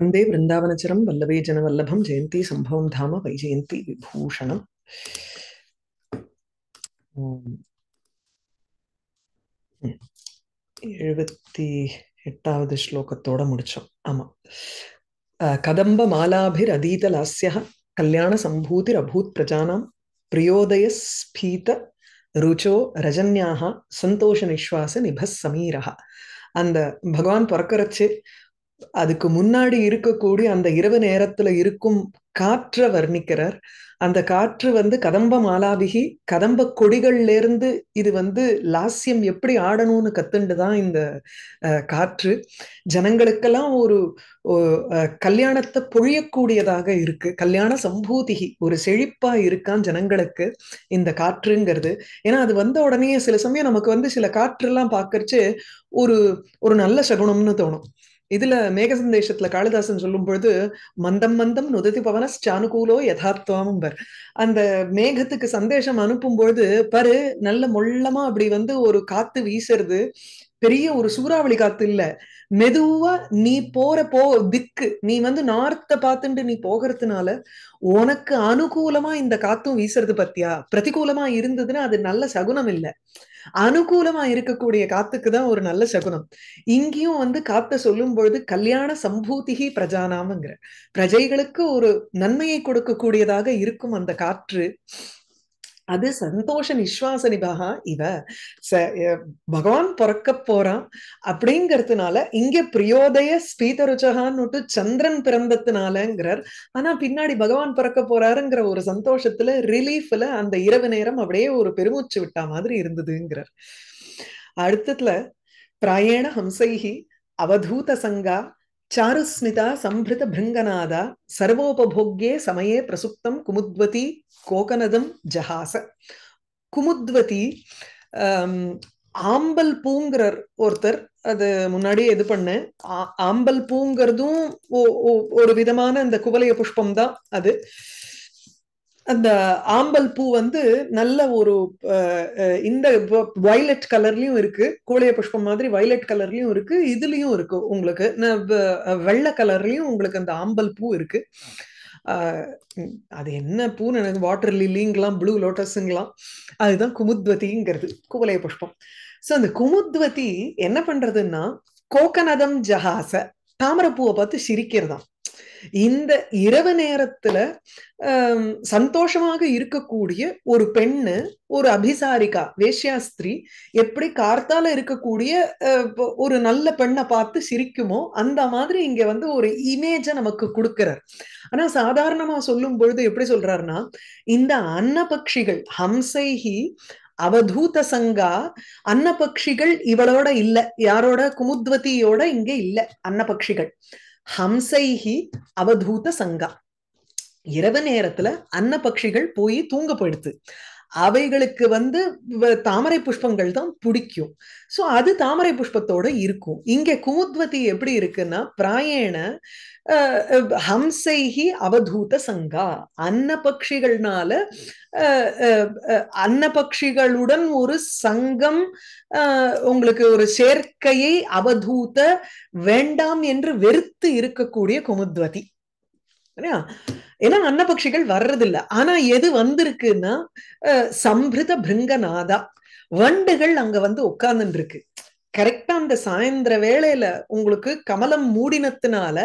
వందే బృందావనచరం వల్లభే జనవల్లభం జయంతి సంభవం ధామ వైజయంతి విభూషణం எழுபத்தி எட்டாவது ஸ்லோகத்தோட முடிச்சோம் ஆமா கதம்ப மாலாபிர் அதீத லாஸ்யா கல்யாண சம்பூதிர் அபூத் பிரஜானாம் பிரியோதய ஸ்பீத ருச்சோ ரஜன்யாக சந்தோஷ நிஸ்வாச நிபஸ் சமீரா அந்த பகவான் பிறக்கறச்சு அதுக்கு முன்னாடி இருக்கக்கூடிய அந்த இரவு நேரத்துல இருக்கும் காற்றை வர்ணிக்கிறார் அந்த காற்று வந்து கதம்ப மாலாபிகி கதம்ப கொடிகள்ல இருந்து இது வந்து லாஸ்யம் எப்படி ஆடணும்னு கத்துண்டு தான் இந்த காற்று ஜனங்களுக்கெல்லாம் ஒரு கல்யாணத்தை பொழியக்கூடியதாக இருக்கு கல்யாண சம்பூதிகி ஒரு செழிப்பா இருக்கான் ஜனங்களுக்கு இந்த காற்றுங்கிறது ஏன்னா அது வந்த உடனே சில சமயம் நமக்கு வந்து சில காற்றுலாம் பார்க்கறச்சு ஒரு ஒரு நல்ல சகுனம்னு தோணும் இதுல மேக சந்தேஷத்துல காளிதாசன் சொல்லும் பொழுது மந்தம் மந்தம் நுததி ஸ்டானுகூலோ யதார்த்தமும் பர் அந்த மேகத்துக்கு சந்தேஷம் அனுப்பும் பொழுது பரு நல்ல மொள்ளமா அப்படி வந்து ஒரு காத்து வீசுறது பெரிய ஒரு சூறாவளி காத்து இல்ல மெதுவா நீ போற போ திக்கு நீ வந்து நார்த்த பார்த்துட்டு நீ போகிறதுனால உனக்கு அனுகூலமா இந்த காத்தும் வீசுறது பத்தியா பிரதிகூலமா இருந்ததுன்னா அது நல்ல சகுனம் இல்ல அனுகூலமா இருக்கக்கூடிய காத்துக்கு தான் ஒரு நல்ல சகுனம் இங்கேயும் வந்து காத்த சொல்லும் பொழுது கல்யாண சம்பூதிகி பிரஜானாமங்கிற பிரஜைகளுக்கு ஒரு நன்மையை கொடுக்கக்கூடியதாக இருக்கும் அந்த காற்று அது சந்தோஷ நிஸ்வாச நிபகா இவ ச பகவான் பிறக்க போறான் அப்படிங்கிறதுனால இங்க பிரியோதய ஸ்பீதருச்சகான்னுட்டு சந்திரன் பிறந்ததுனாலங்கிறார் ஆனா பின்னாடி பகவான் பிறக்க போறாருங்கிற ஒரு சந்தோஷத்துல ரிலீஃப்ல அந்த இரவு நேரம் அப்படியே ஒரு பெருமூச்சு விட்டா மாதிரி இருந்ததுங்கிறார் அடுத்ததுல பிராயண ஹம்சைகி அவதூத சங்கா சாருஸ்மிதா சம்பிருத பிருங்கநாதா సర్వోపభోగ్యే சமயே பிரசுப்தம் குமுத்வதி கோகனதம் ஜஹாச குமுத்வதி ஆம்பல் பூங்கிறர் ஒருத்தர் அது முன்னாடியே இது பண்ணேன் ஆம்பல் பூங்கிறதும் ஒரு விதமான அந்த குவலைய புஷ்பம் தான் அது அந்த ஆம்பல் பூ வந்து நல்ல ஒரு இந்த வைலட் கலர்லயும் இருக்கு கோழிய புஷ்பம் மாதிரி வைலட் கலர்லயும் இருக்கு இதுலயும் இருக்கு உங்களுக்கு வெள்ளை கலர்லயும் உங்களுக்கு அந்த ஆம்பல் பூ இருக்கு அது என்ன பூன்னு எனக்கு வாட்டர் லில்லிங்கலாம் ப்ளூ லோட்டஸுங்கலாம் அதுதான் குமுத்வதிங்கிறது குவலைய புஷ்பம் ஸோ அந்த குமுத்வதி என்ன பண்றதுன்னா கோகனதம் ஜஹாச தாமரப்பூவை பார்த்து சிரிக்கிறதாம் இந்த இரவு நேரத்துல சந்தோஷமாக இருக்கக்கூடிய ஒரு பெண்ணு ஒரு அபிசாரிகா வேஷ்யாஸ்திரி எப்படி கார்த்தால இருக்கக்கூடிய ஒரு நல்ல பெண்ணை பார்த்து சிரிக்குமோ அந்த மாதிரி இங்க வந்து ஒரு இமேஜை நமக்கு கொடுக்கிறார் ஆனா சாதாரணமா சொல்லும் பொழுது எப்படி சொல்றாருன்னா இந்த அன்னபக்ஷிகள் ஹம்சைஹி அவதூத சங்கா அன்னபக்ஷிகள் இவளோட இல்ல யாரோட குமுத்வதியோட இங்க இல்ல அன்னபக்ஷிகள் ஹம்சைஹி அவதூத சங்கா இரவு நேரத்துல அன்ன பட்சிகள் போய் தூங்க போயிடுது அவைகளுக்கு வந்து தாமரை புஷ்பங்கள் தான் பிடிக்கும் ஸோ அது தாமரை புஷ்பத்தோட இருக்கும் இங்க குமுத்வதி எப்படி இருக்குன்னா பிராயண ஹம்சைஹி அவதூத சங்கா அன்ன பட்சிகள்னால அன்ன பட்சிகளுடன் ஒரு சங்கம் உங்களுக்கு ஒரு சேர்க்கையை அவதூத வேண்டாம் என்று வெறுத்து இருக்கக்கூடிய குமுத்வதி ஏன்னா அன்னபக்ஷிகள் வர்றதில்ல ஆனா எது வந்திருக்குன்னா சம்பிருத பிருங்கநாதா வண்டுகள் அங்க வந்து உட்கார்ந்துருக்கு இருக்கு கரெக்டா அந்த சாயந்திர வேளையில உங்களுக்கு கமலம் மூடினத்தினால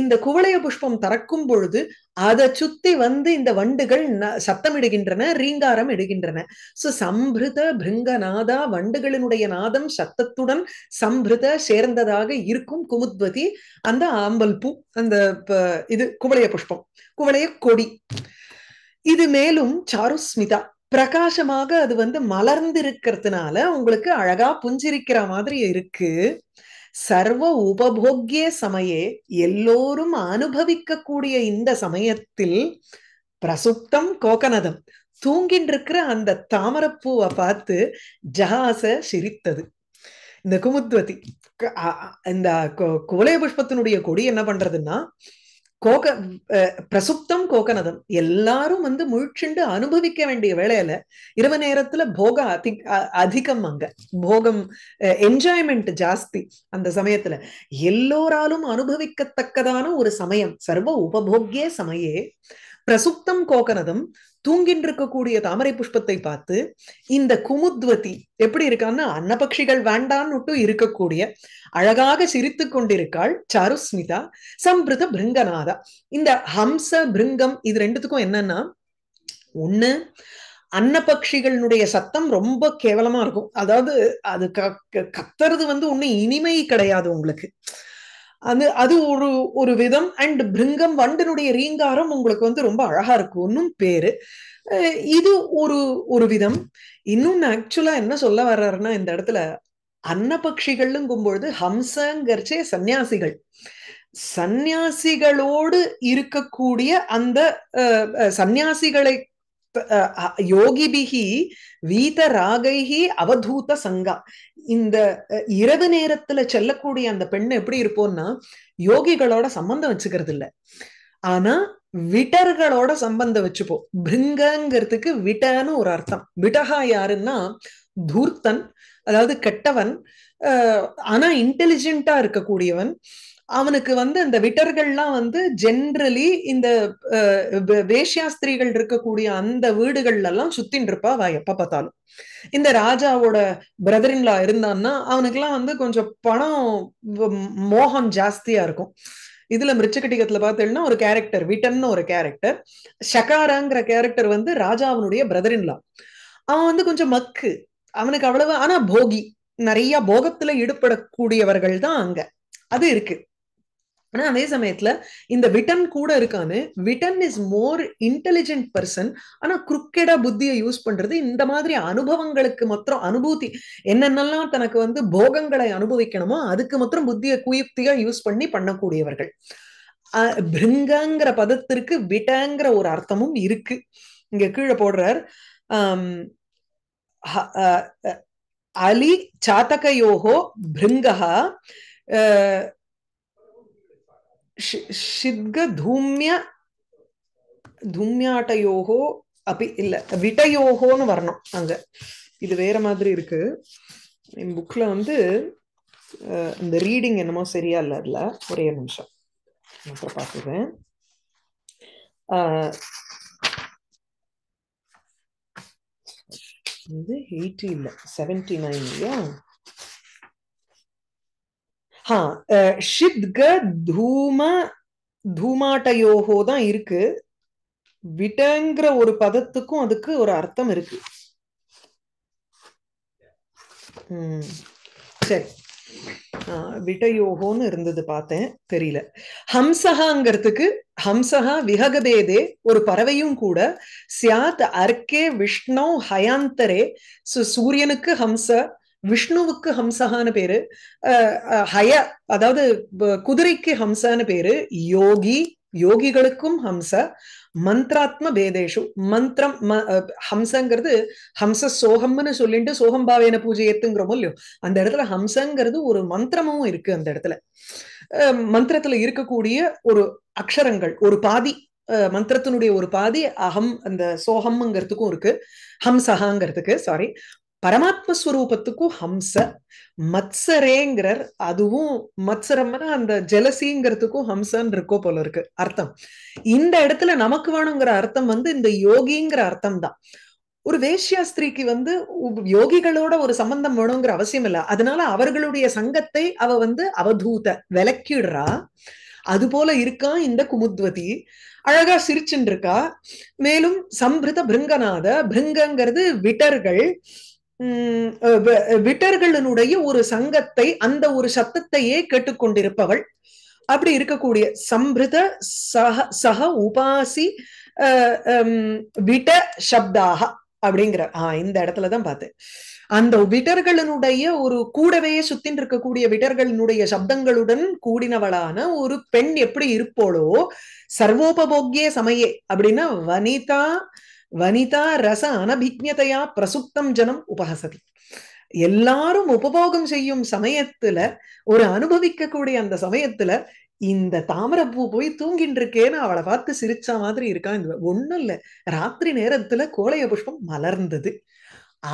இந்த குவளைய புஷ்பம் திறக்கும் பொழுது அதை சுத்தி வந்து இந்த வண்டுகள் சத்தம் இடுகின்றன ரீங்காரம் இடுகின்றன சோ சம்பிருத பிருங்க நாதா வண்டுகளினுடைய நாதம் சத்தத்துடன் சம்பிருத சேர்ந்ததாக இருக்கும் குமுத்வதி அந்த ஆம்பல் பூ அந்த இது குவளைய புஷ்பம் குவளைய கொடி இது மேலும் சாருஸ்மிதா பிரகாசமாக அது வந்து மலர்ந்து இருக்கிறதுனால உங்களுக்கு அழகா புஞ்சிரிக்கிற மாதிரி இருக்கு சர்வ உபபோக்கிய சமயே எல்லோரும் அனுபவிக்கக்கூடிய இந்த சமயத்தில் பிரசுப்தம் கோகனதம் தூங்கின் இருக்கிற அந்த தாமரப்பூவை பார்த்து ஜஹாச சிரித்தது இந்த குமுத்வதி இந்த குவலய புஷ்பத்தினுடைய கொடி என்ன பண்றதுன்னா கோக பிரசுப்தம் கோகநதம் எல்லாரும் வந்து முழிச்சுண்டு அனுபவிக்க வேண்டிய வேலையில இரவு நேரத்துல போக அதி அதிகம் அங்க போகம் என்ஜாய்மெண்ட் ஜாஸ்தி அந்த சமயத்துல எல்லோராலும் அனுபவிக்கத்தக்கதான ஒரு சமயம் சர்வ உபபோக்கிய சமயே பிரசுப்தம் கோகனதம் தூங்கின்றிருக்கக்கூடிய தாமரை புஷ்பத்தை பார்த்து இந்த குமுத்வதி எப்படி இருக்கான்னா அன்னபக்ஷிகள் வேண்டான்னுட்டு இருக்கக்கூடிய அழகாக சிரித்து கொண்டிருக்காள் சருஸ்மிதா சம்பிருத பிருங்கநாதா இந்த ஹம்ச பிருங்கம் இது ரெண்டுத்துக்கும் என்னன்னா ஒண்ணு அன்னபக்ஷிகளுடைய சத்தம் ரொம்ப கேவலமா இருக்கும் அதாவது அது கத்துறது வந்து ஒண்ணு இனிமை கிடையாது உங்களுக்கு அது அது ஒரு ஒரு விதம் அண்ட் பிருங்கம் வண்டனுடைய ரீங்காரம் உங்களுக்கு வந்து ரொம்ப அழகா இருக்கும் ஒன்னும் பேரு இது ஒரு ஒரு விதம் இன்னொன்னு ஆக்சுவலா என்ன சொல்ல வர்றாருன்னா இந்த இடத்துல அன்னபக்ஷிகள்ங்கும் பொழுது ஹம்சங்கர்ச்சே சந்நியாசிகள் சந்நியாசிகளோடு இருக்கக்கூடிய அந்த சந்நியாசிகளை யோகிபிகி வீத ராகைஹி அவதூத சங்கா இந்த இரவு நேரத்துல செல்லக்கூடிய அந்த பெண்ணு எப்படி இருப்போம்னா யோகிகளோட சம்பந்தம் வச்சுக்கிறது இல்ல ஆனா விட்டர்களோட சம்பந்தம் வச்சுப்போம் பிருங்கங்கிறதுக்கு விட்டன்னு ஒரு அர்த்தம் விட்டகா யாருன்னா தூர்த்தன் அதாவது கெட்டவன் ஆனா இன்டெலிஜென்ட்டா இருக்கக்கூடியவன் அவனுக்கு வந்து இந்த விட்டர்கள்லாம் வந்து ஜென்ரலி இந்த வேஷ்யா ஸ்திரீகள் இருக்கக்கூடிய அந்த வீடுகள்ல எல்லாம் சுத்தின் இருப்பா அவ எப்ப பார்த்தாலும் இந்த ராஜாவோட பிரதரின்லா இருந்தான்னா அவனுக்கு எல்லாம் வந்து கொஞ்சம் பணம் மோகம் ஜாஸ்தியா இருக்கும் இதுல மிருச்சகட்டிகத்துல பார்த்தேன்னா ஒரு கேரக்டர் விட்டன் ஒரு கேரக்டர் ஷகாராங்கிற கேரக்டர் வந்து ராஜாவனுடைய பிரதரின்லா அவன் வந்து கொஞ்சம் மக்கு அவனுக்கு அவ்வளவு ஆனா போகி நிறைய போகத்துல ஈடுபடக்கூடியவர்கள் தான் அங்க அது இருக்கு ஆனா அதே சமயத்துல இந்த விட்டன் கூட இருக்கான்னு விட்டன் இஸ் மோர் இன்டெலிஜென்ட் பர்சன் ஆனா குருக்கெடா புத்தியை யூஸ் பண்றது இந்த மாதிரி அனுபவங்களுக்கு மாத்திரம் அனுபூதி என்னென்னலாம் தனக்கு வந்து போகங்களை அனுபவிக்கணுமோ அதுக்கு மாத்திரம் புத்தியை குயுக்தியா யூஸ் பண்ணி பண்ணக்கூடியவர்கள் பிருங்கங்கிற பதத்திற்கு விட்டங்கிற ஒரு அர்த்தமும் இருக்கு இங்க கீழே போடுறார் அலி சாத்தகையோகோ பிருங்கஹா ஷித்கூமிய தும்யாட்டையோகோ அப்படி இல்லை விட்டையோகோன்னு வரணும் அங்கே இது வேற மாதிரி இருக்கு என் புக்ல வந்து இந்த ரீடிங் என்னமோ சரியா இல்லை அதில் ஒரே நிமிஷம் அப்புறம் பார்த்துக்கிறேன் இது எயிட்டி இல்லை செவன்டி நைன் இல்லையா ஹா ஷித்க தூம தூமாட்டயோகோ தான் இருக்கு விட்டங்கிற ஒரு பதத்துக்கும் அதுக்கு ஒரு அர்த்தம் இருக்கு சரி விட்டயோகோன்னு இருந்தது பார்த்தேன் தெரியல ஹம்சகாங்கிறதுக்கு ஹம்சகா விஹகபேதே ஒரு பறவையும் கூட சியாத் அர்க்கே விஷ்ணோ ஹயாந்தரே சூரியனுக்கு ஹம்ச விஷ்ணுவுக்கு ஹம்சஹான்னு பேரு ஹய அதாவது குதிரைக்கு ஹம்சான்னு பேரு யோகி யோகிகளுக்கும் ஹம்ச மந்த்ராத்ம பேதேஷு மந்திரம் ஹம்சங்கிறது ஹம்ச சோகம்னு சொல்லிட்டு சோகம் பாவேன பூஜை ஏத்துங்கிறோமோ இல்லையோ அந்த இடத்துல ஹம்சங்கிறது ஒரு மந்திரமும் இருக்கு அந்த இடத்துல மந்திரத்துல இருக்கக்கூடிய ஒரு அக்ஷரங்கள் ஒரு பாதி மந்திரத்தினுடைய ஒரு பாதி அகம் அந்த சோகம்ங்கிறதுக்கும் இருக்கு ஹம்சஹாங்கிறதுக்கு சாரி பரமாத்ம ஸ்வரூபத்துக்கும் ஹம்ச மத்சரேங்கிறர் அதுவும் மத்சரம்னா அந்த ஜலசிங்கிறதுக்கும் ஹம்சன்னு இருக்கோ போல இருக்கு அர்த்தம் இந்த இடத்துல நமக்கு வேணுங்கிற அர்த்தம் வந்து இந்த யோகிங்கிற அர்த்தம் தான் ஒரு வேஷ்யாஸ்திரிக்கு வந்து யோகிகளோட ஒரு சம்பந்தம் வேணுங்கிற அவசியம் இல்லை அதனால அவர்களுடைய சங்கத்தை அவ வந்து அவதூத விலக்கிடுறா அது போல இருக்கான் இந்த குமுத்வதி அழகா சிரிச்சுட்டு இருக்கா மேலும் சம்பிருத பிருங்கநாத பிருங்கங்கிறது விட்டர்கள் விட்டர்களினுடைய ஒரு சங்கத்தை அந்த ஒரு சத்தத்தையே கேட்டுக்கொண்டிருப்பவள் அப்படி இருக்கக்கூடிய சம்பிருத சக சக உபாசி விட சப்தாக அப்படிங்கிற ஆஹ் இந்த இடத்துலதான் பார்த்து அந்த விடர்களினுடைய ஒரு கூடவே சுத்தின் இருக்கக்கூடிய விடர்களினுடைய சப்தங்களுடன் கூடினவளான ஒரு பெண் எப்படி இருப்போளோ சர்வோபோக்கிய சமய அப்படின்னா வனிதா வனிதா ரச அனபிஜ்யதையா பிரசுத்தம் ஜனம் உபஹசதி எல்லாரும் உபபோகம் செய்யும் சமயத்துல ஒரு அனுபவிக்க கூடிய அந்த சமயத்துல இந்த தாமரப்பூ போய் தூங்கின்னு இருக்கேன்னு அவளை பார்த்து சிரிச்ச மாதிரி இருக்கான் ஒண்ணும் இல்ல ராத்திரி நேரத்துல கோழைய புஷ்பம் மலர்ந்தது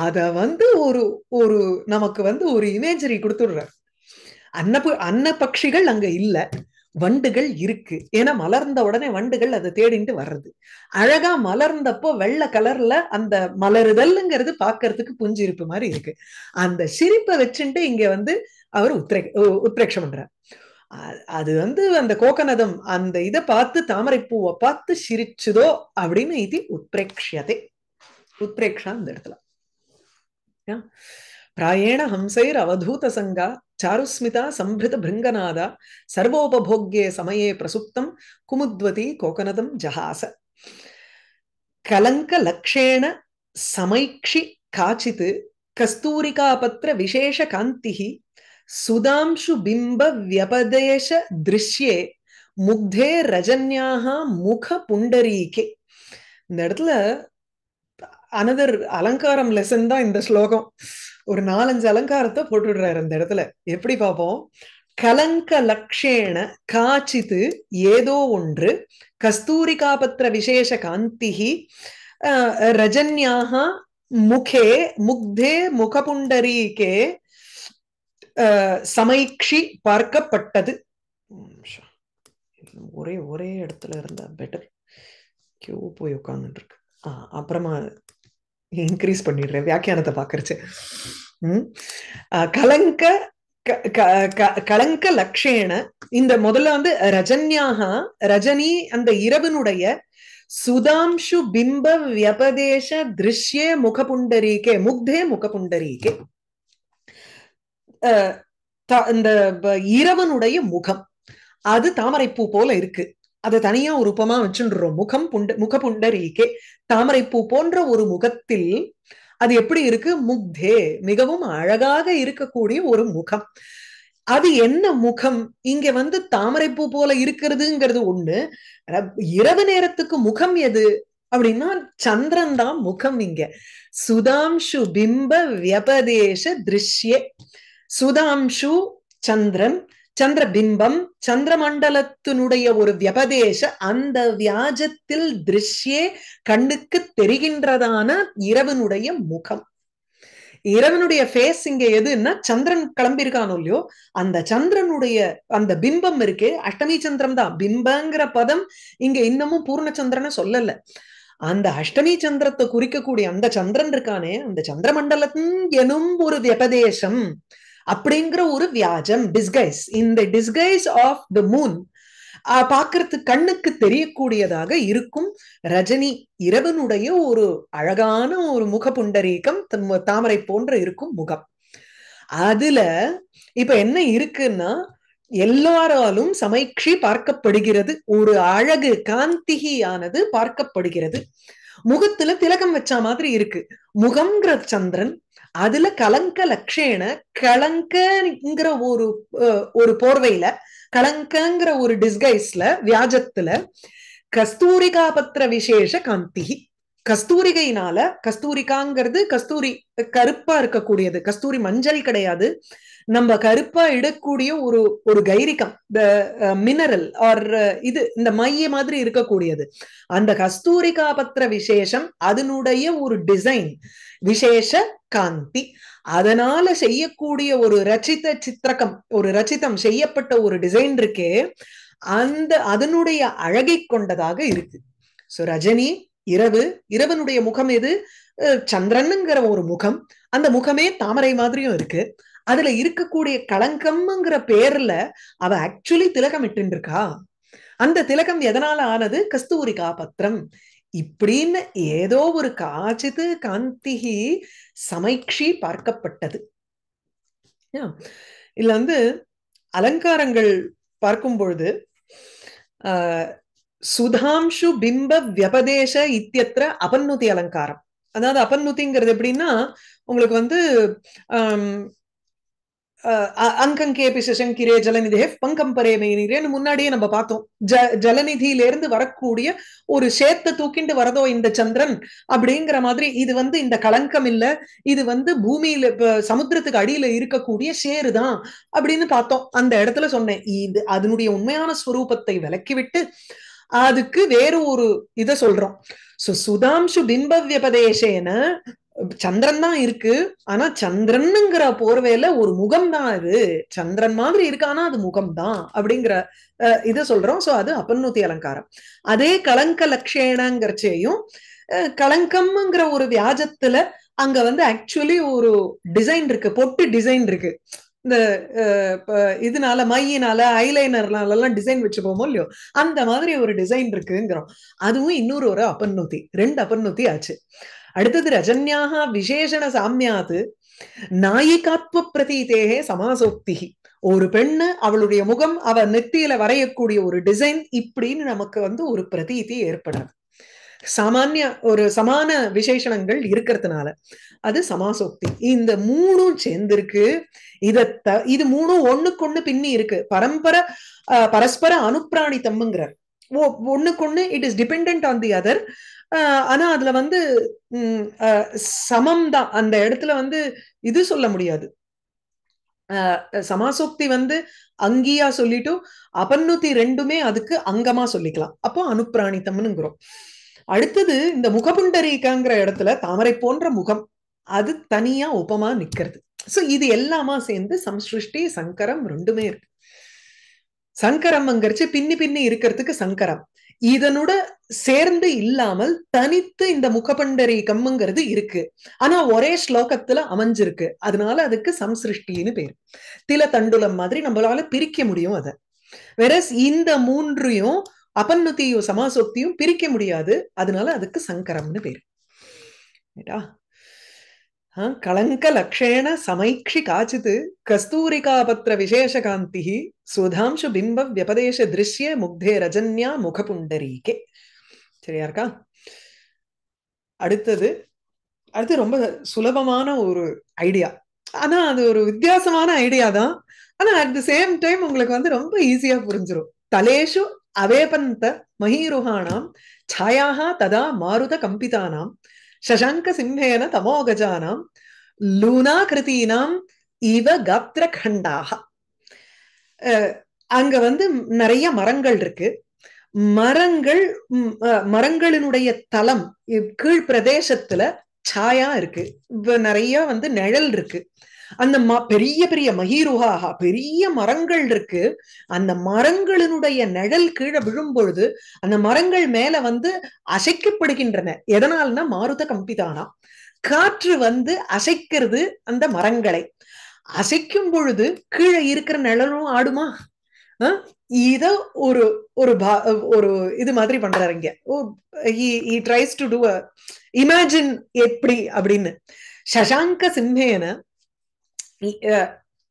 அத வந்து ஒரு ஒரு நமக்கு வந்து ஒரு இமேஜரி கொடுத்துடுற அன்னப்பு அன்ன பட்சிகள் அங்க இல்லை வண்டுகள் இருக்கு ஏன்னா மலர்ந்த உடனே வண்டுகள் அதை தேடிட்டு வர்றது அழகா மலர்ந்தப்போ வெள்ளை கலர்ல அந்த மலருதல்ங்கிறது பாக்குறதுக்கு புஞ்சிருப்பு மாதிரி இருக்கு அந்த சிரிப்பை வச்சுட்டு இங்க வந்து அவர் உத்ரே உத்ரேட்சம் பண்றார் அது வந்து அந்த கோகனதம் அந்த இதை பார்த்து தாமரை பூவை பார்த்து சிரிச்சுதோ அப்படின்னு இது உத்ரேக்ஷதே உத்ரேக்ஷா அந்த இடத்துல பிராயேண ஹம்சைர் அவதூத சங்கா சாருஸ்மிதா சம்பிருத பிருங்கநாதா சர்வோபபோக்யே சமயே பிரசுப்தம் குமுத்வதி கோகனதம் ஜஹாச கலங்க லக்ஷேண சமைக்ஷி காச்சித் கஸ்தூரிகாபத்திர விசேஷ காந்தி சுதாம்சு பிம்ப வியபதேச திருஷ்யே முக்தே ரஜன்யாக முக புண்டரீகே இந்த இடத்துல அனதர் அலங்காரம் லெசன் தான் இந்த ஸ்லோகம் ஒரு நாலஞ்சு அலங்காரத்தை போட்டுடுறாரு அந்த இடத்துல எப்படி பார்ப்போம் கலங்க லக்ஷேண காச்சித்து ஏதோ ஒன்று கஸ்தூரிகாபத்திர விசேஷ காந்திகி ரஜன்யாக முகே முக்தே முகபுண்டரீகே சமைக்ஷி பார்க்கப்பட்டது ஒரே ஒரே இடத்துல இருந்தா பெட்டர் கியூ போய் உட்காந்துட்டு இருக்கு அப்புறமா இன்க்ரீஸ் பண்ணிடுறேன் வியாக்கியானத்தை பாக்குறச்சு கலங்க கலங்க லக்ஷேன இந்த முதல்ல வந்து ரஜன்யாக ரஜினி அந்த இரவனுடைய சுதாம்சு பிம்ப வியபதேச திருஷ்யே முகபுண்டரீகே முக்தே முகபுண்டரீகே இந்த இரவனுடைய முகம் அது தாமரைப்பூ போல இருக்கு அதை தனியா ஒரு உபமா முகம் புண்ட முக புண்டரீகே தாமரைப்பூ போன்ற ஒரு முகத்தில் அது எப்படி இருக்கு முக்தே மிகவும் அழகாக இருக்கக்கூடிய ஒரு முகம் அது என்ன முகம் இங்க வந்து தாமரைப்பூ போல இருக்கிறதுங்கிறது ஒண்ணு இரவு நேரத்துக்கு முகம் எது அப்படின்னா சந்திரன் தான் முகம் இங்க சுதாம்சு பிம்ப வியபதேச திருஷ்ய சுதாம்சு சந்திரன் சந்திர பிம்பம் சந்திரமண்டலத்தினுடைய ஒரு வியபதேச அந்த வியாஜத்தில் திருஷ்யே கண்ணுக்கு தெரிகின்றதான இரவனுடைய முகம் இரவனுடைய ஃபேஸ் இங்க எதுன்னா சந்திரன் கிளம்பியிருக்கானோ இல்லையோ அந்த சந்திரனுடைய அந்த பிம்பம் இருக்கு அஷ்டமி சந்திரம் தான் பிம்பங்கிற பதம் இங்க இன்னமும் பூர்ண சந்திரனை சொல்லல அந்த அஷ்டமி சந்திரத்தை குறிக்கக்கூடிய அந்த சந்திரன் இருக்கானே அந்த சந்திரமண்டலத்தின் எனும் ஒரு வியபதேசம் அப்படிங்கிற ஒரு வியாஜம் டிஸ்கைஸ் இந்த டிஸ்கைஸ் ஆஃப் த மூன் பார்க்கறது கண்ணுக்கு தெரியக்கூடியதாக இருக்கும் ரஜினி இரவனுடைய ஒரு அழகான ஒரு முக புண்டரீகம் தாமரை போன்ற இருக்கும் முகம் அதுல இப்ப என்ன இருக்குன்னா எல்லாராலும் சமைக்ஷி பார்க்கப்படுகிறது ஒரு அழகு காந்திகியானது பார்க்கப்படுகிறது முகத்துல திலகம் வச்ச மாதிரி இருக்கு முகம்ங்கிற சந்திரன் அதுல கலங்க லக்ஷேன கலங்கிற ஒரு ஒரு போர்வையில கலங்கங்கிற ஒரு டிஸ்கைஸ்ல வியாஜத்துல கஸ்தூரிகா பத்திர விசேஷ காந்தி கஸ்தூரிகையினால கஸ்தூரிகாங்கிறது கஸ்தூரி கருப்பா இருக்கக்கூடியது கஸ்தூரி மஞ்சள் கிடையாது நம்ம கருப்பா இடக்கூடிய ஒரு ஒரு கைரிக்கம் மினரல் ஆர் இது இந்த மைய மாதிரி இருக்கக்கூடியது அந்த கஸ்தூரிகா பத்திர விசேஷம் அதனுடைய ஒரு டிசைன் விசேஷ காந்தி அதனால செய்யக்கூடிய ஒரு ரச்சித சித்திரக்கம் ஒரு ரச்சிதம் செய்யப்பட்ட ஒரு டிசைன் இருக்கே அந்த அதனுடைய அழகை கொண்டதாக இருக்கு சோ ரஜினி இரவு இரவனுடைய முகம் எது சந்திரனுங்கிற ஒரு முகம் அந்த முகமே தாமரை மாதிரியும் இருக்கு அதுல இருக்கக்கூடிய களங்கம்ங்கிற பேர்ல அவ ஆக்சுவலி திலகம் இட்டு இருக்கா அந்த திலகம் எதனால ஆனது கஸ்தூரி பத்திரம் இப்படின்னு ஏதோ ஒரு காச்சிது காந்திகி சமைக்ஷி பார்க்கப்பட்டது இதுல வந்து அலங்காரங்கள் பார்க்கும் பொழுது சுதாம்சு பிம்ப வியபதேச இத்தியத்திர அபன்னுதி அலங்காரம் அதாவது அபன்னுதிங்கிறது எப்படின்னா உங்களுக்கு வந்து அங்கங்கே பிசங்கிரே ஜலநிதி பங்கம் பரேமேனிரேன்னு முன்னாடியே நம்ம பார்த்தோம் ஜ ஜலநிதியில இருந்து வரக்கூடிய ஒரு சேத்த தூக்கிண்டு வரதோ இந்த சந்திரன் அப்படிங்கிற மாதிரி இது வந்து இந்த கலங்கம் இல்ல இது வந்து பூமியில சமுத்திரத்துக்கு அடியில இருக்கக்கூடிய சேரு தான் அப்படின்னு பார்த்தோம் அந்த இடத்துல சொன்னேன் இது அதனுடைய உண்மையான ஸ்வரூபத்தை விலக்கிவிட்டு அதுக்கு வேறு ஒரு இதை சொல்றோம் சோ சுதாம்சு பிம்பவியபதேசேன சந்திரன் தான் இருக்கு ஆனா சந்திரனுங்கிற போர்வையில ஒரு முகம் தான் அது சந்திரன் மாதிரி ஆனா அது முகம் தான் அப்படிங்கிற இதை சொல்றோம் சோ அது அப்பநூத்தி அலங்காரம் அதே கலங்க லட்சேனங்கிறச்சேயும் கலங்கம்ங்கிற ஒரு வியாஜத்துல அங்க வந்து ஆக்சுவலி ஒரு டிசைன் இருக்கு பொட்டு டிசைன் இருக்கு இந்த இதனால மையினால ஐலைனர்னால எல்லாம் டிசைன் வச்சுப்போமோ இல்லையோ அந்த மாதிரி ஒரு டிசைன் இருக்குங்கிறோம் அதுவும் இன்னொரு ஒரு அப்பநூத்தி ரெண்டு அப்பநூத்தி ஆச்சு அடுத்தது ரஜன்யாக விசேஷண சாமியாத்து நாயிகாத்வ பிரதீதேகே சமாசோக்தி ஒரு பெண்ணு அவளுடைய முகம் அவ நெத்தியில வரையக்கூடிய ஒரு டிசைன் இப்படின்னு நமக்கு வந்து ஒரு பிரதீதி ஏற்படாது சாமானிய ஒரு சமான விசேஷணங்கள் இருக்கிறதுனால அது சமாசோக்தி இந்த மூணும் சேர்ந்திருக்கு இத இது மூணும் ஒண்ணுக்கு ஒண்ணு பின்னி இருக்கு பரம்பரை பரஸ்பர அனுப்பிராணித்தம்ங்கிறார் ஒண்ணுக்கு ஒண்ணு it is depend on the other ஆனா அதுல வந்து சமம் தான் அந்த இடத்துல வந்து இது சொல்ல முடியாது சமாசோக்தி வந்து அங்கியா சொல்லிட்டும் அபநூத்தி ரெண்டுமே அதுக்கு அங்கமா சொல்லிக்கலாம் அப்போ அனுப்பிராணித்தம்னுங்கிறோம் அடுத்தது இந்த முகபுண்டரீகாங்கிற இடத்துல தாமரை போன்ற முகம் அது தனியா உபமா நிக்கிறது சோ இது எல்லாமா சேர்ந்து சம்சிருஷ்டி சங்கரம் ரெண்டுமே இருக்கு சங்கரம் அங்கரிச்சு பின்னி பின்னி இருக்கிறதுக்கு சங்கரம் இதனோட சேர்ந்து இல்லாமல் தனித்து இந்த கம்முங்கிறது இருக்கு ஆனா ஒரே ஸ்லோகத்துல அமைஞ்சிருக்கு அதனால அதுக்கு சம்சிருஷ்டின்னு பேர் தில தண்டுலம் மாதிரி நம்மளால பிரிக்க முடியும் அதை வெரஸ் இந்த மூன்றையும் அபன்னுத்தியும் சமாசோக்தியும் பிரிக்க முடியாது அதனால அதுக்கு சங்கரம்னு பேர் ரைட்டா கலங்கலக்ஷேண சமைक्षि काचित् कस्तूरिकापत्र विशेषकान्तिः சுதாம்சு திருஷ்ய முக்தே ரஜன்யா முகபுண்டரீகே சரியா இருக்கா அடுத்தது அடுத்து ரொம்ப சுலபமான ஒரு ஐடியா ஆனா அது ஒரு வித்தியாசமான ஐடியா தான் ஆனா அட் தி சேம் டைம் உங்களுக்கு வந்து ரொம்ப ஈஸியா புரிஞ்சிடும் தலேஷு அவேபந்த மஹீருஹானாம் ಛಾಯಾಹ ததா மாருத கம்பிதானாம் சசாங்கசிம்ஹேன தமோகஜானாம் லூனாகிருத்தீனாம் இவ கண்டாக அங்க வந்து நிறைய மரங்கள் இருக்கு மரங்கள் மரங்களினுடைய தலம் கீழ் பிரதேசத்துல சாயா இருக்கு நிறைய வந்து நிழல் இருக்கு அந்த ம பெரிய பெரிய மஹீருஹாஹா பெரிய மரங்கள் இருக்கு அந்த மரங்களினுடைய நிழல் கீழே விழும் பொழுது அந்த மரங்கள் மேல வந்து அசைக்கப்படுகின்றன எதனால்னா மாருத கம்பிதானா காற்று வந்து அசைக்கிறது அந்த மரங்களை அசைக்கும் பொழுது கீழே இருக்கிற நிழலும் ஆடுமா இத ஒரு ஒரு ஒரு இது மாதிரி பண்றாருங்க இங்க ட்ரைஸ் டு இமேஜின் எப்படி அப்படின்னு சசாங்க சிம்மேன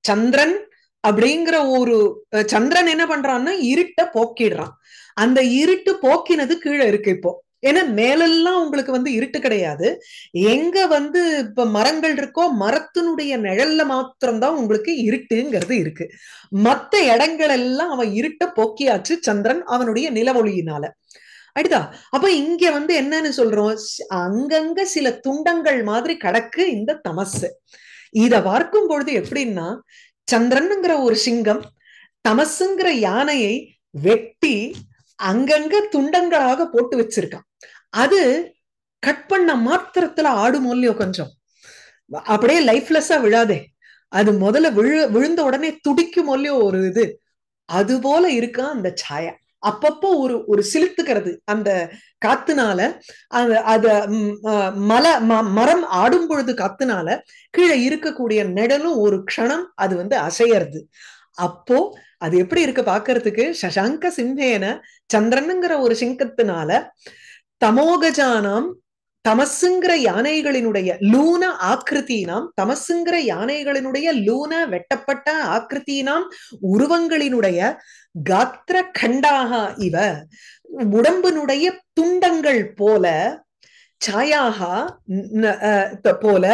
சந்திரன் அப்படிங்கிற ஒரு சந்திரன் என்ன பண்றான்னா இருட்ட போக்கிடுறான் அந்த இருட்டு போக்கினது கீழே இருக்கு இப்போ ஏன்னா மேலெல்லாம் உங்களுக்கு வந்து இருட்டு கிடையாது எங்க வந்து இப்ப மரங்கள் இருக்கோ மரத்தினுடைய நிழல்ல மாத்திரம்தான் உங்களுக்கு இருட்டுங்கிறது இருக்கு மத்த இடங்கள் எல்லாம் அவன் இருட்ட போக்கியாச்சு சந்திரன் அவனுடைய நிலவொளியினால அடுத்தா அப்ப இங்க வந்து என்னன்னு சொல்றோம் அங்கங்க சில துண்டங்கள் மாதிரி கடக்கு இந்த தமசு இத பார்க்கும் பொழுது எப்படின்னா சந்திரனுங்கிற ஒரு சிங்கம் தமசுங்கிற யானையை வெட்டி அங்கங்க துண்டங்களாக போட்டு வச்சிருக்கான் அது கட் பண்ண மாத்திரத்துல ஆடு மூலியோ கொஞ்சம் அப்படியே லைஃப்லெஸ்ஸா விழாதே அது முதல்ல விழு விழுந்த உடனே துடிக்கும் மூலியோ ஒரு இது அது போல இருக்கான் அந்த சாயா அப்பப்போ ஒரு ஒரு சிலுத்துக்கிறது அந்த காத்துனால அந்த அத மலை மரம் ஆடும் பொழுது காத்துனால கீழே இருக்கக்கூடிய நிழலும் ஒரு க்ஷணம் அது வந்து அசையறது அப்போ அது எப்படி இருக்கு பாக்குறதுக்கு சசாங்க சிம்ஹேன சந்திரனுங்கிற ஒரு சிங்கத்தினால தமோகஜானாம் தமசுங்கிற யானைகளினுடைய லூன ஆக்கிருத்தினாம் தமசுங்கிற யானைகளினுடைய லூன வெட்டப்பட்ட ஆக்கிருத்தினாம் உருவங்களினுடைய காத்திர கண்டாக இவ உடம்பினுடைய துண்டங்கள் போல சாயாகா போல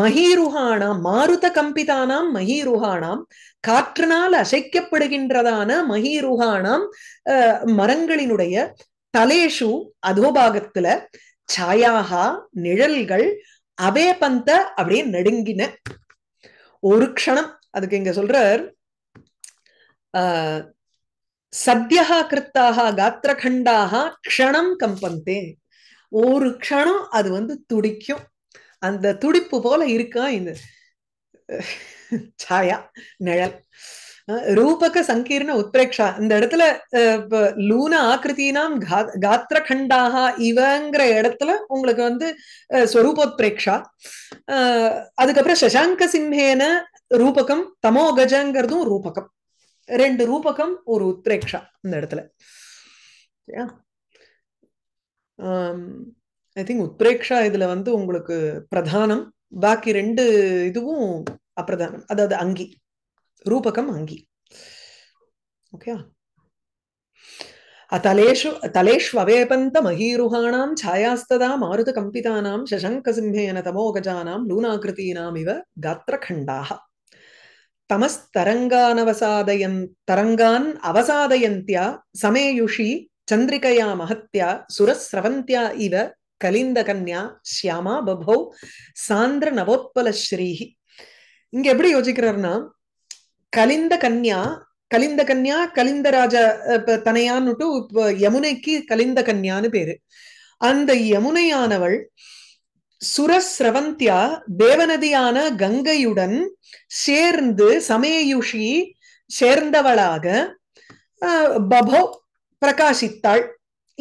மகீருகானாம் மாருத கம்பிதானாம் மகீருகானாம் காற்றினால் அசைக்கப்படுகின்றதான மகீருகானாம் மரங்களினுடைய தலேஷு அதோபாகத்துல சாயாகா நிழல்கள் அபே பந்த அப்படியே நடுங்கின ஒரு க்ஷணம் அதுக்கு இங்க சொல்றார் சத்தியா கிருத்தாக காத்திரகண்டாக க்ஷணம் கம்பந்தே ஒரு க்ஷணம் அது வந்து துடிக்கும் அந்த துடிப்பு போல இருக்கா இந்த சாயா நிழல் ரூபக சங்கீர்ண உத்பிரேக்ஷா இந்த இடத்துல லூன ஆக்கிருத்தினாம் கண்டாக இவங்கிற இடத்துல உங்களுக்கு வந்து ஆஹ் அதுக்கப்புறம் சசாங்க சிம்ஹேன ரூபகம் தமோ கஜங்கிறதும் ரூபகம் ரெண்டு ரூபகம் ஒரு உத்பிரேக்ஷா இந்த இடத்துல ஐ திங்க் உத்ரேக்ஷா இதுல வந்து உங்களுக்கு பிரதானம் பாக்கி ரெண்டு இதுவும் அப்பிரதானம் அதாவது அங்கி ரூபகம் அங்கி ஓகே அத்தலேஷு தலேஷு அவேபந்த மகீருகாணாம் ಛಾಯಾಸ್ತದಾ மாருத கம்பிதானாம் சசங்க சிம்ஹேன தமோகஜானாம் லூனாகிருத்தீனாம் இவ காத்திரகண்டாக தமஸ்தரங்கானவசாதயன் தரங்கான் அவசாதயந்தியா சமேயுஷி சந்திரிகையா மகத்தியா சுரஸ்ரவந்தியா இவ கலிந்த கன்யா ஷியாமா பபௌ சாந்திர நவோத்பலஸ்ரீஹி இங்க எப்படி யோசிக்கிறார்னா கலிந்த கன்யா கலிந்த கன்யா கலிந்த ராஜா தனையான்னுட்டு இப்ப யமுனைக்கு கலிந்த கன்யான்னு பேரு அந்த யமுனையானவள் சுரஸ்ரவந்தியா தேவநதியான கங்கையுடன் சேர்ந்து சமயயுஷி சேர்ந்தவளாக பபோ பிரகாசித்தாள்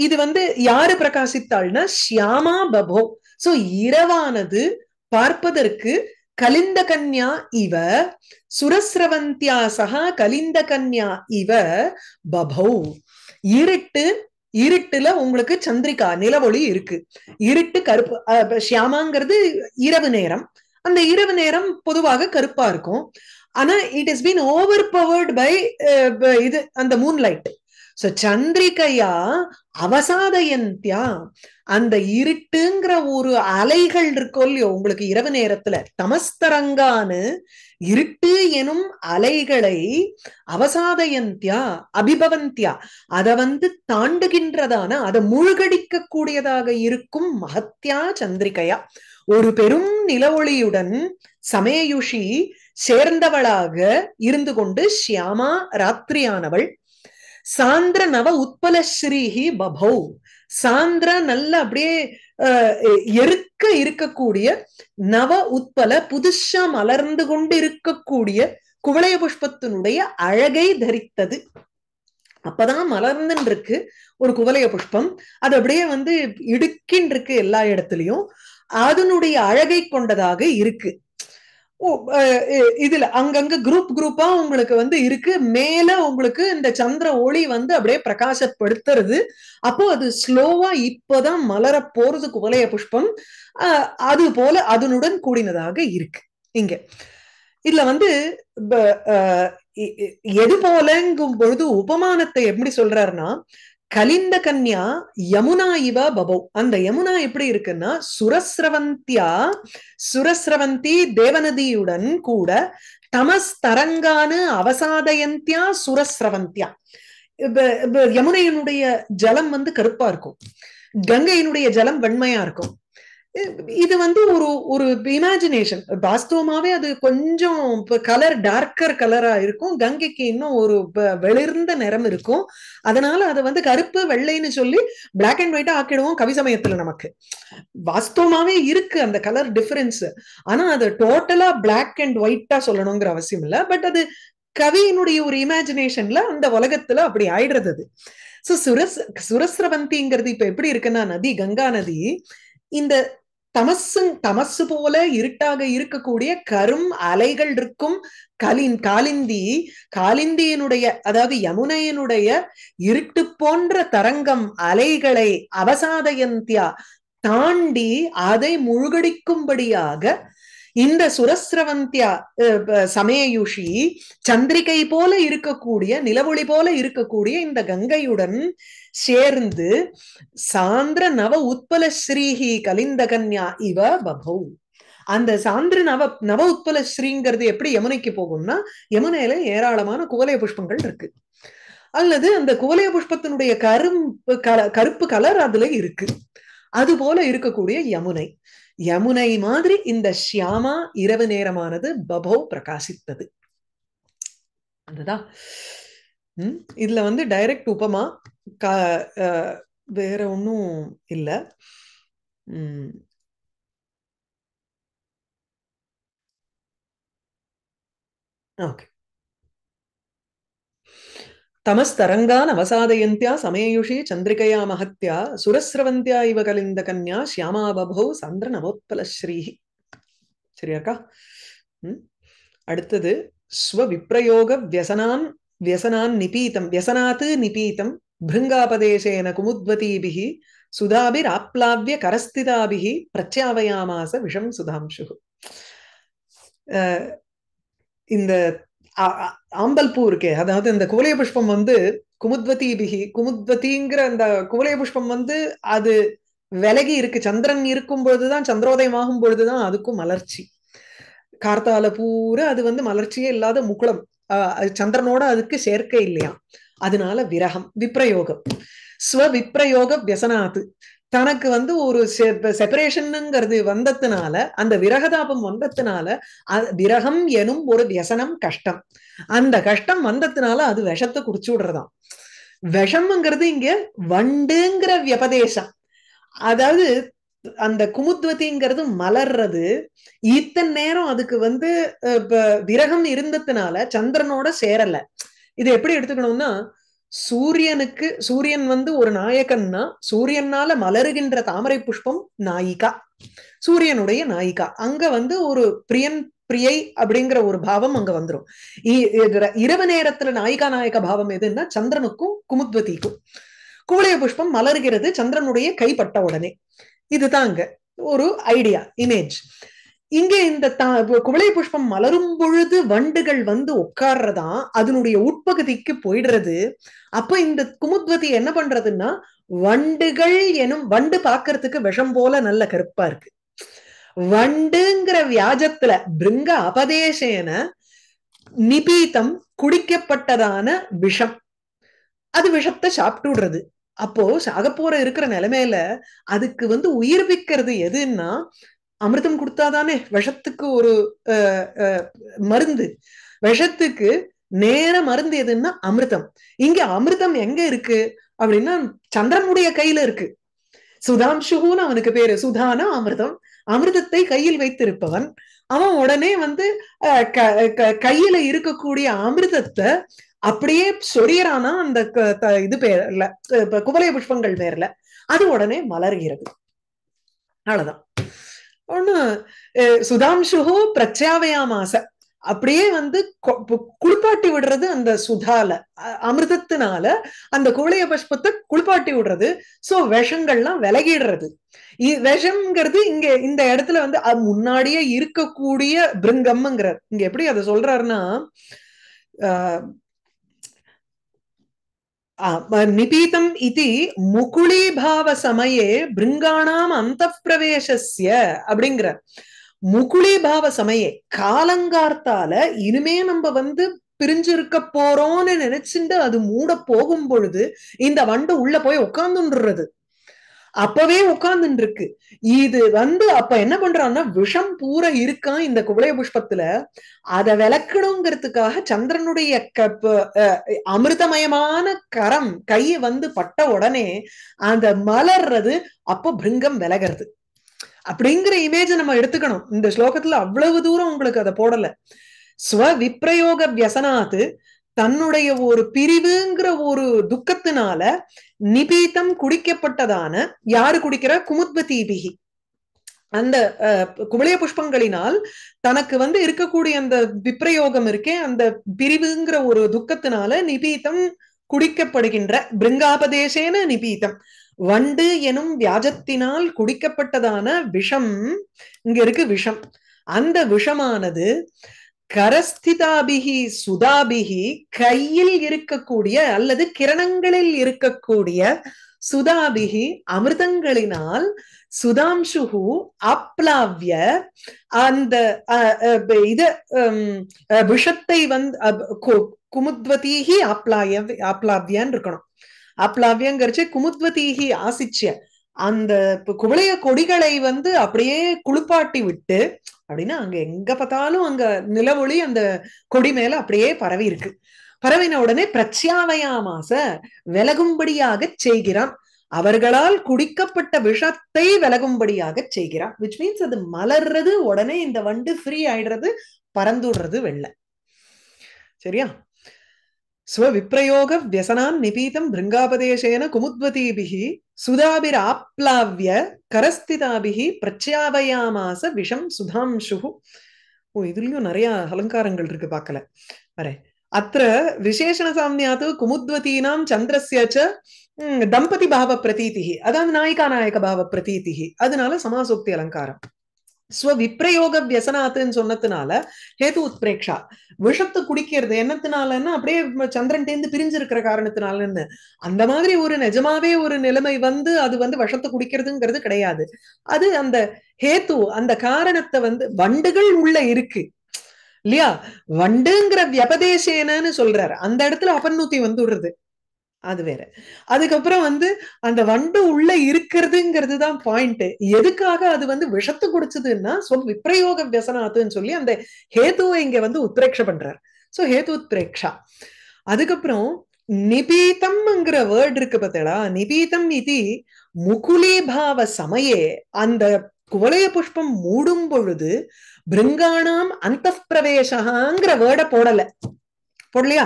இது வந்து யாரு பிரகாசித்தாள்னா ஷியாமா பபோ சோ இரவானது பார்ப்பதற்கு கலிந்த கன்யா இவ சுரஸ்ரவந்தியா சகா கலிந்த கன்யா இவ பபௌ இருட்டு இருட்டுல உங்களுக்கு சந்திரிகா நிலவொளி இருக்கு இருட்டு கருப்பு ஷியாமாங்கிறது இரவு நேரம் அந்த இரவு நேரம் பொதுவாக கருப்பா இருக்கும் ஆனா it is been overpowered by இது அந்த மூன்லைட் சோ சந்திரிகையா அவசாதயந்தியா அந்த இருட்டுங்கிற ஒரு அலைகள் இருக்கோ இல்லையோ உங்களுக்கு இரவு நேரத்துல தமஸ்தரங்கான்னு இருட்டு எனும் அலைகளை அவசாதயந்தியா அபிபவந்தியா அத வந்து தாண்டுகின்றதான அதை முழுகடிக்க கூடியதாக இருக்கும் மகத்தியா சந்திரிகையா ஒரு பெரும் நிலவொளியுடன் சமேயுஷி சேர்ந்தவளாக இருந்து கொண்டு ஷியாமா ராத்திரியானவள் சாந்திர நவ உத்பல ஸ்ரீஹி பபௌ சாந்திர நல்ல அப்படியே எருக்க இருக்கக்கூடிய நவ உத்பல புதுசா மலர்ந்து கொண்டு இருக்கக்கூடிய குவளைய புஷ்பத்தினுடைய அழகை தரித்தது அப்பதான் மலர்ந்துன்னு இருக்கு ஒரு குவலைய புஷ்பம் அது அப்படியே வந்து இடுக்கின் இருக்கு எல்லா இடத்துலயும் அதனுடைய அழகை கொண்டதாக இருக்கு இதுல அங்கங்க குரூப் குரூப்பா உங்களுக்கு வந்து இருக்கு மேல உங்களுக்கு இந்த சந்திர ஒளி வந்து அப்படியே பிரகாசப்படுத்துறது அப்போ அது ஸ்லோவா இப்பதான் மலர போறதுக்கு குவலைய புஷ்பம் அது போல அதனுடன் கூடினதாக இருக்கு இங்க இதுல வந்து எது போலங்கும் பொழுது உபமானத்தை எப்படி சொல்றாருன்னா கலிந்த கன்யா யமுனா இவ பபோ அந்த யமுனா எப்படி இருக்குன்னா சுரஸ்ரவந்தியா சுரஸ்ரவந்தி தேவநதியுடன் கூட தமஸ்தரங்கானு அவசாதயந்தியா சுரஸ்ரவந்தியா யமுனையினுடைய ஜலம் வந்து கருப்பா இருக்கும் கங்கையினுடைய ஜலம் வெண்மையா இருக்கும் இது வந்து ஒரு ஒரு இமேஜினேஷன் வாஸ்தவமாவே அது கொஞ்சம் கலர் டார்க்கர் கலரா இருக்கும் கங்கைக்கு இன்னும் ஒரு வெளிர்ந்த நிறம் இருக்கும் அதனால அதை வந்து கருப்பு வெள்ளைன்னு சொல்லி பிளாக் அண்ட் ஒயிட்டா ஆக்கிடுவோம் கவி சமயத்துல நமக்கு வாஸ்தவமாவே இருக்கு அந்த கலர் டிஃபரன்ஸ் ஆனா அது டோட்டலா பிளாக் அண்ட் ஒயிட்டா சொல்லணுங்கிற அவசியம் இல்லை பட் அது கவியினுடைய ஒரு இமேஜினேஷன்ல அந்த உலகத்துல அப்படி ஆயிடுறது அது சோ சுரஸ் சுரஸ்ரவந்திங்கிறது இப்ப எப்படி இருக்குன்னா நதி கங்கா நதி இந்த தமசு தமசு போல இருட்டாக இருக்கக்கூடிய கரும் அலைகள் இருக்கும் கலின் காலிந்தி காலிந்தியினுடைய அதாவது யமுனையினுடைய இருட்டு போன்ற தரங்கம் அலைகளை அவசாதயந்தியா தாண்டி அதை முழுகடிக்கும்படியாக இந்த சுரஸ்ரவந்தியா சமயயுஷி சந்திரிகை போல இருக்கக்கூடிய நிலவொளி போல இருக்கக்கூடிய இந்த கங்கையுடன் சேர்ந்து சாந்திர நவ உத்பல ஸ்ரீஹி கலிந்த கன்யா இவ பபௌ அந்த சாந்திர நவ நவ உத்பல ஸ்ரீங்கிறது எப்படி யமுனைக்கு போகும்னா யமுனையில ஏராளமான குவலைய புஷ்பங்கள் இருக்கு அல்லது அந்த குவலைய புஷ்பத்தினுடைய கரும்பு கருப்பு கலர் அதுல இருக்கு அது போல இருக்கக்கூடிய யமுனை யமுனை மாதிரி இந்த ஷியாமா இரவு நேரமானது பபோ பிரகாசித்தது அதுதான் உம் இதுல வந்து டைரக்ட் உபமா க வேற ஒன்னும் இல்ல உம் ஓகே தமஸ்தரங்கான் அவசாதயந்தியா சமேயுஷி சந்திரிகையா மகத்யா சுரஸ்ரவந்தியா இவ கலிந்த கன்யா சியாமா பபோ சந்திர நவோத்பலஸ்ரீஹி சரியாக்கா ம் அடுத்தது ஸ்வவிப்ரயோக வியசனான் வியசனான் நிபீதம் வியசனாத்து நிபீதம் பிருங்காபதேசேன குமுத்வதீபிஹி சுதாபிராப்லாவிய கரஸ்திதாபிஹி பிரத்யாவயாமாச விஷம் சுதாம்சு இந்த ஆம்பல் பூ இருக்கே அதாவது இந்த குவலைய புஷ்பம் வந்து குமுத்வதி பிகி குமுத்வதிங்கிற அந்த குவலைய புஷ்பம் வந்து அது விலகி இருக்கு சந்திரன் இருக்கும் பொழுதுதான் சந்திரோதயம் ஆகும் பொழுதுதான் அதுக்கும் மலர்ச்சி கார்த்தால பூரா அது வந்து மலர்ச்சியே இல்லாத முக்குளம் சந்திரனோட அதுக்கு சேர்க்கை இல்லையா அதனால விரகம் விப்ரயோகம் ஸ்வ விப்ரயோக வியசனாத்து தனக்கு வந்து ஒரு செப்பரேஷனுங்கிறது வந்ததுனால அந்த விரகதாபம் வந்ததுனால விரகம் எனும் ஒரு வியசனம் கஷ்டம் அந்த கஷ்டம் வந்ததுனால அது விஷத்தை குடிச்சு விடுறதாம் விஷம்ங்கிறது இங்க வண்டுங்கிற வியபதேசம் அதாவது அந்த குமுத்வத்திங்கிறது மலர்றது இத்தனை நேரம் அதுக்கு வந்து விரகம் இருந்ததுனால சந்திரனோட சேரல இது எப்படி எடுத்துக்கணும்னா சூரியனுக்கு சூரியன் வந்து ஒரு நாயகன்னா சூரியனால மலருகின்ற தாமரை புஷ்பம் நாயிகா சூரியனுடைய நாயிகா அங்க வந்து ஒரு பிரியன் பிரியை அப்படிங்கிற ஒரு பாவம் அங்க வந்துடும் இரவு நேரத்துல நாயிகா நாயக பாவம் எதுன்னா சந்திரனுக்கும் குமுத்வதிக்கும் குவளைய புஷ்பம் மலர்கிறது சந்திரனுடைய கைப்பட்ட உடனே இதுதான் அங்க ஒரு ஐடியா இமேஜ் இங்கே இந்த குவளை புஷ்பம் மலரும் பொழுது வண்டுகள் வந்து உட்கார்றதா அதனுடைய உட்பகுதிக்கு போயிடுறது அப்ப இந்த குமுத்வதி என்ன பண்றதுன்னா வண்டுகள் எனும் வண்டு பாக்குறதுக்கு விஷம் போல நல்ல கருப்பா இருக்கு வண்டுங்கிற வியாஜத்துல பிருங்க அபதேசேன நிபீதம் குடிக்கப்பட்டதான விஷம் அது விஷத்தை சாப்பிட்டு விடுறது அப்போ சாகப்போற இருக்கிற நிலைமையில அதுக்கு வந்து உயிர்விக்கிறது எதுன்னா அமிர்தம் கொடுத்தாதானே விஷத்துக்கு ஒரு மருந்து விஷத்துக்கு நேர மருந்து எதுன்னா அமிர்தம் இங்க அமிர்தம் எங்க இருக்கு அப்படின்னா சந்திரனுடைய கையில இருக்கு சுதாம்சுகுன்னு அவனுக்கு பேரு சுதானா அமிர்தம் அமிர்தத்தை கையில் வைத்திருப்பவன் அவன் உடனே வந்து கையில இருக்கக்கூடிய அமிர்தத்தை அப்படியே சொரியறானா அந்த இது பேர்ல குவலய புஷ்பங்கள் பேர்ல அது உடனே மலர்கிறது அவ்வளவுதான் ஒண்ணு சுதாம்சுகோ பிரச்சாவையாமாச அப்படியே வந்து குளிப்பாட்டி விடுறது அந்த சுதால அமிர்தத்தினால அந்த குவளைய பஷ்பத்தை குளிப்பாட்டி விடுறது சோ விஷங்கள்லாம் விலகிடுறது விஷம்ங்கிறது இங்க இந்த இடத்துல வந்து முன்னாடியே இருக்கக்கூடிய பிருங்கம்ங்கிறார் இங்க எப்படி அதை சொல்றாருன்னா निपीतम् इति முகுளிபாவசமயே பிருங்காணாம் அந்த பிரவேசஸ்ய அப்படிங்கிற முகுளிபாவ சமய காலங்கார்த்தால இனிமே நம்ம வந்து பிரிஞ்சிருக்க போறோம்னு நினைச்சுட்டு அது மூட போகும் பொழுது இந்த வண்டு உள்ள போய் உட்கார்ந்துன்றது அப்பவே உட்கார்ந்துட்டு இருக்கு இது வந்து அப்ப என்ன பண்றான்னா விஷம் பூரா இருக்கான் இந்த குவளைய புஷ்பத்துல அதை விளக்கணுங்கிறதுக்காக சந்திரனுடைய அமிர்தமயமான கரம் கையை வந்து பட்ட உடனே அந்த மலர்றது அப்ப பிருங்கம் விலகிறது அப்படிங்கிற இமேஜ் நம்ம எடுத்துக்கணும் இந்த ஸ்லோகத்துல அவ்வளவு தூரம் உங்களுக்கு அதை போடல ஸ்வ விப்ரயோக வியசனாத்து தன்னுடைய ஒரு பிரிவுங்கிற ஒரு துக்கத்தினால நிபீதம் குடிக்கப்பட்டதான யாரு குடிக்கிற குமுத்ப தீபிகி அந்த குமளிய புஷ்பங்களினால் தனக்கு வந்து இருக்கக்கூடிய அந்த விப்ரயோகம் இருக்கே அந்த பிரிவுங்கிற ஒரு துக்கத்தினால நிபீதம் குடிக்கப்படுகின்ற பிருங்காபதேசேன நிபீதம் வண்டு எனும் வியாஜத்தினால் குடிக்கப்பட்டதான விஷம் இங்க இருக்கு விஷம் அந்த விஷமானது கரஸ்திதாபிகி சுதாபிகி கையில் இருக்கக்கூடிய அல்லது கிரணங்களில் இருக்கக்கூடிய சுதாபிகி அமிர்தங்களினால் சுதாம்சுகு அப்லாவிய அந்த இத விஷத்தை வந்து குமுத்வதீகி அப்ளாய அப்லாவியான்னு இருக்கணும் அப்ளாவியங்கிறச்சு குமுத்வதீகி ஆசிச்சிய அந்த குவளைய கொடிகளை வந்து அப்படியே குளிப்பாட்டி விட்டு அப்படின்னா அங்க எங்க பார்த்தாலும் அங்க நிலவொளி அந்த கொடி மேல அப்படியே பரவி இருக்கு பரவின உடனே பிரச்சாவையாமாச விலகும்படியாக செய்கிறான் அவர்களால் குடிக்கப்பட்ட விஷத்தை விலகும்படியாக செய்கிறான் விச் மீன்ஸ் அது மலர்றது உடனே இந்த வண்டு ஃப்ரீ ஆயிடுறது பறந்துடுறது வெள்ளை சரியா சுவ விப்ரயோக வியசனான் நிபீதம் பிருங்காபதேசேன குமுத்வதீபிகி ஆப்ளாவிய கரஸ்திதாபிகி பிரச்சியாவயாமாச விஷம் சுதாம்சுகு ஓ இதுலயும் நிறைய அலங்காரங்கள் இருக்கு பார்க்கல வரேன் அத்த விசேஷண சாமியாத்து குமுத்வதீனாம் சந்திரசிய தம்பதி பாவ பிரதீதி அதாவது நாயிகா நாயக பாவ பிரதீதி அதனால சமாசோக்தி அலங்காரம் ஸ்வவிப்ரயோக வியசனாத்துன்னு சொன்னதுனால ஹேது உத்பிரேக்ஷா விஷத்தை குடிக்கிறது என்னத்தினாலன்னு அப்படியே சந்திரன் பிரிஞ்சு பிரிஞ்சிருக்கிற காரணத்தினாலன்னு அந்த மாதிரி ஒரு நிஜமாவே ஒரு நிலைமை வந்து அது வந்து விஷத்தை குடிக்கிறதுங்கிறது கிடையாது அது அந்த ஹேத்து அந்த காரணத்தை வந்து வண்டுகள் உள்ள இருக்கு இல்லையா வண்டுங்கிற வியபதேசேனன்னு சொல்றாரு அந்த இடத்துல அபநூத்தி வந்துடுறது அது வேற அதுக்கப்புறம் வந்து அந்த வண்டு உள்ள இருக்கிறதுங்கிறது தான் பாயிண்ட் எதுக்காக அது வந்து விஷத்து குடிச்சதுன்னா சொல் விப்ரயோக வியசனாத்துன்னு சொல்லி அந்த ஹேதுவை இங்க வந்து உத்ரேக்ஷ பண்றார் சோ ஹேது உத்ரேக்ஷா அதுக்கப்புறம் நிபீதம்ங்கிற வேர்ட் இருக்கு பார்த்தீங்களா நிபீதம் இது முகுலீபாவ சமயே அந்த குவலைய புஷ்பம் மூடும் பொழுது பிருங்கானாம் அந்த பிரவேசகாங்கிற வேர்டை போடல போடலையா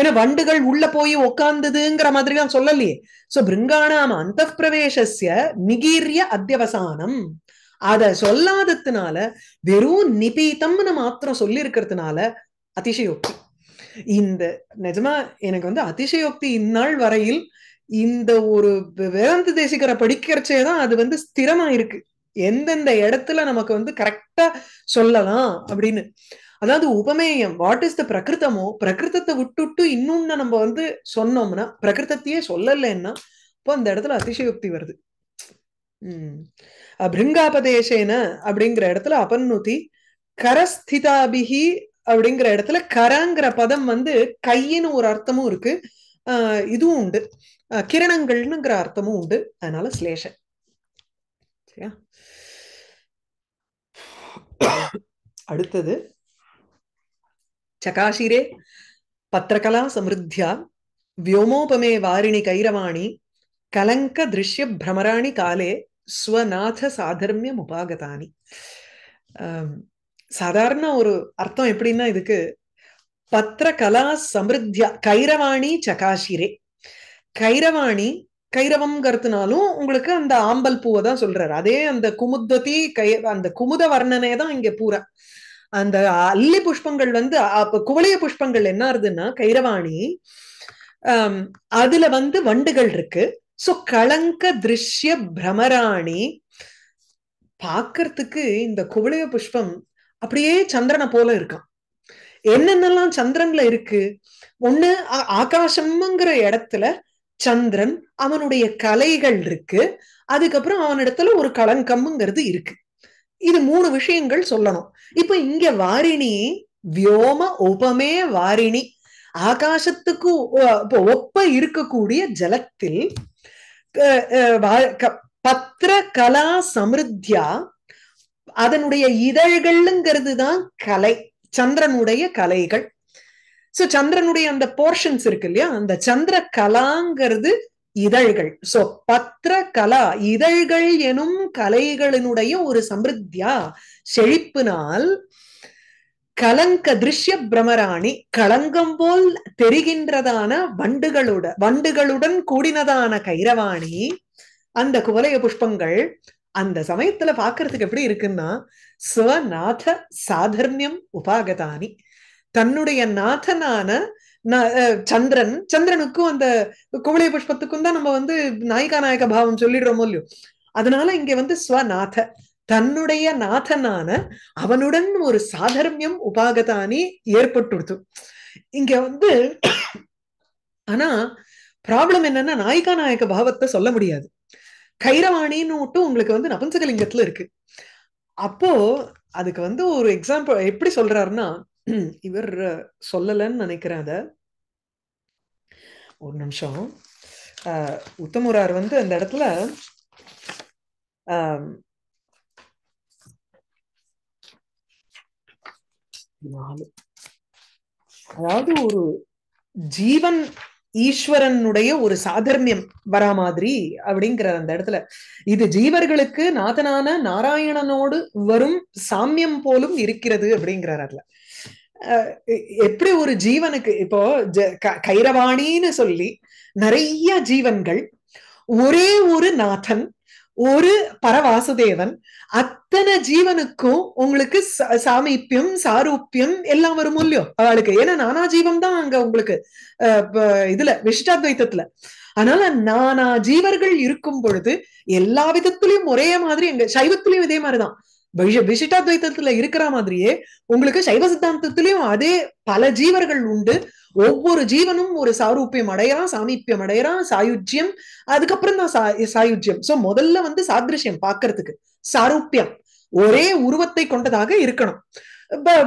ஏன்னா வண்டுகள் உள்ள போய் உக்காந்ததுங்கிற மாதிரி தான் சொல்லலையே சோ பிருங்கானாம அந்த பிரவேசிய மிகீரிய அத்தியவசானம் அத சொல்லாததுனால வெறும் நிபீதம்னு மாத்திரம் சொல்லி இருக்கிறதுனால அதிசயோக்தி இந்த நிஜமா எனக்கு வந்து அதிசயோக்தி இந்நாள் வரையில் இந்த ஒரு வேதாந்த தேசிகரை படிக்கிறச்சே தான் அது வந்து ஸ்திரமா இருக்கு எந்தெந்த இடத்துல நமக்கு வந்து கரெக்டா சொல்லலாம் அப்படின்னு அதாவது உபமேயம் வாட் இஸ் த பிரகிருத்தமோ பிரகிருத்தத்தை விட்டுட்டு இன்னொன்னு நம்ம வந்து சொன்னோம்னா பிரகிருத்தத்தையே சொல்லலைன்னா இப்போ அந்த இடத்துல அதிசயோக்தி வருது உம் பிருங்காபதேசேன அப்படிங்கிற இடத்துல அபன்னுதி கரஸ்திதாபிகி அப்படிங்கிற இடத்துல கரங்கிற பதம் வந்து கையின்னு ஒரு அர்த்தமும் இருக்கு ஆஹ் இதுவும் உண்டு கிரணங்கள்னுங்கிற அர்த்தமும் உண்டு அதனால ஸ்லேஷன் சரியா அடுத்தது சகாஷிரே பத்திரகலா சமிருத்தியா வியோமோபமே வாரிணி கைரவாணி கலங்க திருஷ்ய பிரமராணி காலே ஸ்வநாத சாதர்மியம் உபாகதானி சாதாரண ஒரு அர்த்தம் எப்படின்னா இதுக்கு பத்திர கலா சமிருத்தியா கைரவாணி சகாஷிரே கைரவாணி கைரவம் கருத்துனாலும் உங்களுக்கு அந்த ஆம்பல் பூவை தான் சொல்றாரு அதே அந்த குமுத்வதி கை அந்த குமுத வர்ணனை தான் இங்க பூரா அந்த அல்லி புஷ்பங்கள் வந்து அப்ப குவளைய புஷ்பங்கள் என்ன ஆகுதுன்னா கைரவாணி அதுல வந்து வண்டுகள் இருக்கு சோ கலங்க திருஷ்ய பிரமராணி பாக்குறதுக்கு இந்த குவளைய புஷ்பம் அப்படியே சந்திரனை போல இருக்கான் என்னென்னலாம் சந்திரன்ல இருக்கு ஒண்ணு ஆகாசம்ங்கிற இடத்துல சந்திரன் அவனுடைய கலைகள் இருக்கு அதுக்கப்புறம் அவனிடத்துல ஒரு கலங்கம்ங்கிறது இருக்கு இது மூணு விஷயங்கள் சொல்லணும் இப்ப இங்க வாரிணி வியோம உபமே வாரிணி ஆகாசத்துக்கு ஒப்ப இருக்கக்கூடிய ஜலத்தில் பத்திர கலா சமிருத்தியா அதனுடைய இதழ்கள்ங்கிறது தான் கலை சந்திரனுடைய கலைகள் சோ சந்திரனுடைய அந்த போர்ஷன்ஸ் இருக்கு இல்லையா அந்த சந்திர கலாங்கிறது இதழ்கள் சோ பத்திர கலா இதழ்கள் எனும் கலைகளினுடைய ஒரு சமிருத்தியா செழிப்பினால் கலங்க திருஷ்ய பிரமராணி கலங்கம் போல் தெரிகின்றதான வண்டுகளுட வண்டுகளுடன் கூடினதான கைரவாணி அந்த குவலைய புஷ்பங்கள் அந்த சமயத்துல பாக்குறதுக்கு எப்படி இருக்குன்னா சுவநாத சாதர்யம் உபாகதானி தன்னுடைய நாதனான சந்திரன் சந்திரனுக்கும் அந்த குவளைய புஷ்பத்துக்கும் தான் நம்ம வந்து நாயிகா நாயக பாவம் சொல்லிடுறோமோ இல்லையோ அதனால இங்க வந்து ஸ்வநாத தன்னுடைய நாதனான அவனுடன் ஒரு சாதர்மியம் உபாகதானி ஏற்பட்டுடுத்து இங்க வந்து ஆனா ப்ராப்ளம் என்னன்னா நாயிகா நாயக பாவத்தை சொல்ல முடியாது கைரவாணின்னு மட்டும் உங்களுக்கு வந்து நபுன்சகலிங்கத்துல இருக்கு அப்போ அதுக்கு வந்து ஒரு எக்ஸாம்பிள் எப்படி சொல்றாருன்னா இவர் சொல்லலன்னு நினைக்கிறேன் அதை ஒரு நிமிஷம் உத்தமுரார் வந்து அந்த இடத்துல அதாவது ஒரு ஜீவன் ஈஸ்வரனுடைய ஒரு சாதர்மியம் வரா மாதிரி அப்படிங்கிறார் அந்த இடத்துல இது ஜீவர்களுக்கு நாதனான நாராயணனோடு வரும் சாமியம் போலும் இருக்கிறது அப்படிங்கிறார் அதுல எப்படி ஒரு ஜீவனுக்கு இப்போ கைரவாணின்னு சொல்லி நிறைய ஜீவன்கள் ஒரே ஒரு நாதன் ஒரு பரவாசுதேவன் அத்தனை ஜீவனுக்கும் உங்களுக்கு சாமீப்பியம் சாரூபியம் எல்லாம் வரும் இல்லையோ அவளுக்கு ஏன்னா நானா ஜீவம் தான் அங்க உங்களுக்கு இதுல விசிஷ்டாத்வைத்தத்துல அதனால நானா ஜீவர்கள் இருக்கும் பொழுது எல்லா விதத்துலயும் ஒரே மாதிரி எங்க சைவத்துலயும் இதே மாதிரிதான் விசிட்டாத்வைத்தத்துல இருக்கிற மாதிரியே உங்களுக்கு சைவ சித்தாந்தத்திலயும் அதே பல ஜீவர்கள் உண்டு ஒவ்வொரு ஜீவனும் ஒரு சாரூபியம் அடையிறான் சாமீப்பியம் அடையிறான் சாயுஜ்யம் அதுக்கப்புறம் தான் சாயுஜ்யம் சோ முதல்ல வந்து சாதிருஷ்யம் பாக்குறதுக்கு சாரூப்பியம் ஒரே உருவத்தை கொண்டதாக இருக்கணும்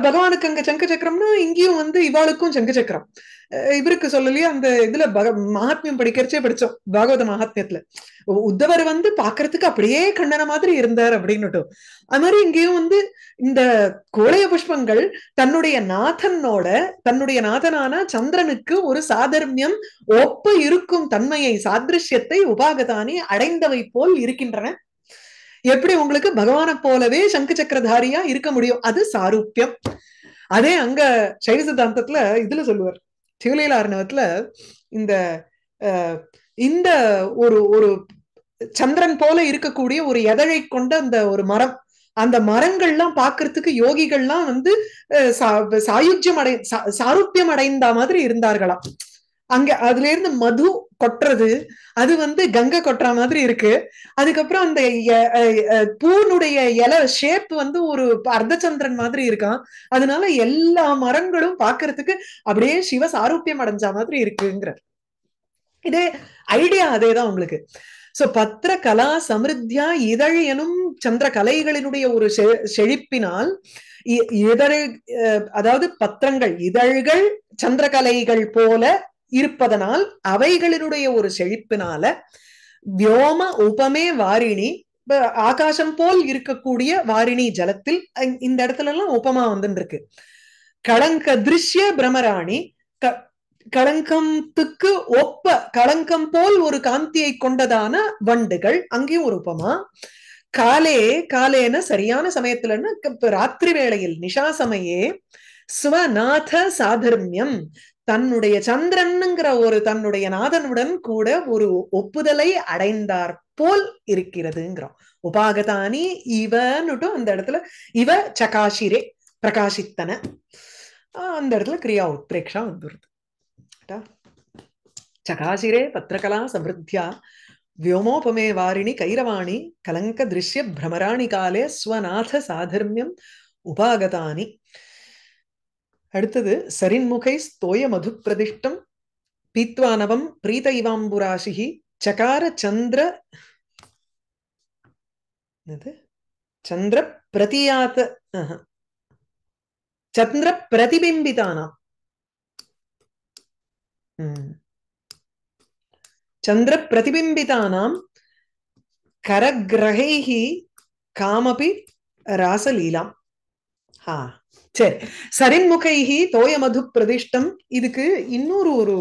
பகவானுக்கு அங்க சங்க சக்கரம்னா இங்கேயும் வந்து இவாளுக்கும் சங்க சக்கரம் இவருக்கு சொல்லலையே அந்த இதுல மகாத்மியம் படிக்கிறச்சே படிச்சோம் பாகவத மகாத்மியத்துல உத்தவர் வந்து பாக்குறதுக்கு அப்படியே கண்ணன மாதிரி இருந்தார் அப்படின்னுட்டும் அது மாதிரி இங்கேயும் வந்து இந்த கோழைய புஷ்பங்கள் தன்னுடைய நாதனோட தன்னுடைய நாதனான சந்திரனுக்கு ஒரு சாதர்மியம் ஒப்ப இருக்கும் தன்மையை சாதிருஷ்யத்தை உபாகதானி அடைந்தவை போல் இருக்கின்றன எப்படி உங்களுக்கு பகவானை போலவே சங்கு சக்கரதாரியா இருக்க முடியும் அது சாரூபியம் அதே அங்க சைவ சித்தாந்தத்துல இதுல சொல்லுவார் சிவலீல ஆர்ணவத்துல இந்த இந்த ஒரு ஒரு சந்திரன் போல இருக்கக்கூடிய ஒரு எதழை கொண்ட அந்த ஒரு மரம் அந்த மரங்கள்லாம் பாக்குறதுக்கு யோகிகள்லாம் வந்து சாயுஜ்யம் அடை சாருப்பியம் அடைந்த மாதிரி இருந்தார்களாம் அங்க அதுல இருந்து மது கொட்டுறது அது வந்து கங்கை கொட்டுற மாதிரி இருக்கு அதுக்கப்புறம் அந்த பூனுடைய இலை ஷேப் வந்து ஒரு அர்த்தச்சந்திரன் மாதிரி இருக்கான் அதனால எல்லா மரங்களும் பாக்குறதுக்கு அப்படியே சிவ சாரூபியம் அடைஞ்ச மாதிரி இருக்குங்கிற இதே ஐடியா அதே தான் உங்களுக்கு சோ பத்திர கலா சமிருத்தியா இதழ் எனும் சந்திர கலைகளினுடைய ஒரு செழிப்பினால் இதழ் அதாவது பத்திரங்கள் இதழ்கள் சந்திரகலைகள் போல இருப்பதனால் அவைகளினுடைய ஒரு செழிப்பினால வியோம உபமே வாரிணி ஆகாசம் போல் இருக்கக்கூடிய வாரிணி ஜலத்தில் இந்த இடத்துல எல்லாம் உபமா வந்துட்டு இருக்கு களங்க திருஷ்ய பிரமராணி களங்கத்துக்கு ஒப்ப களங்கம் போல் ஒரு காந்தியை கொண்டதான வண்டுகள் அங்கேயும் ஒரு உபமா காலே காலேன சரியான சமயத்துலன்னு ராத்திரி வேளையில் நிஷா சமயே ஸ்வநாத சாதர்மியம் தன்னுடைய சந்திரனுங்கிற ஒரு தன்னுடைய நாதனுடன் கூட ஒரு ஒப்புதலை அடைந்தார் போல் இருக்கிறதுங்கிறோம் உபாகதானி இவனுட்டும் அந்த இடத்துல இவ சகாஷிரே பிரகாசித்தன அந்த இடத்துல கிரியா உத்ரேக்ஷா வந்துருது சகாசிரே பத்திரகலா சமிருத்தியா வியோமோபமே வாரிணி கைரவாணி கலங்க திருஷ்ய பிரமராணி காலே ஸ்வநாத சாதர்மியம் உபாகதானி அடுத்தது சரின்முகை ஸ்தோய மது பிரதிஷ்டம் பீத்வானவம் பிரீத இவாம்புராசிகி சகார சந்திர சந்திர பிரதியாத சந்திர பிரதிபிம்பிதானாம் சந்திர பிரதிபிம்பிதானாம் கரகிரகைஹி காமபி ராசலீலாம் ஹா சரி சரின்முகைஹி தோய மது பிரதிஷ்டம் இதுக்கு இன்னொரு ஒரு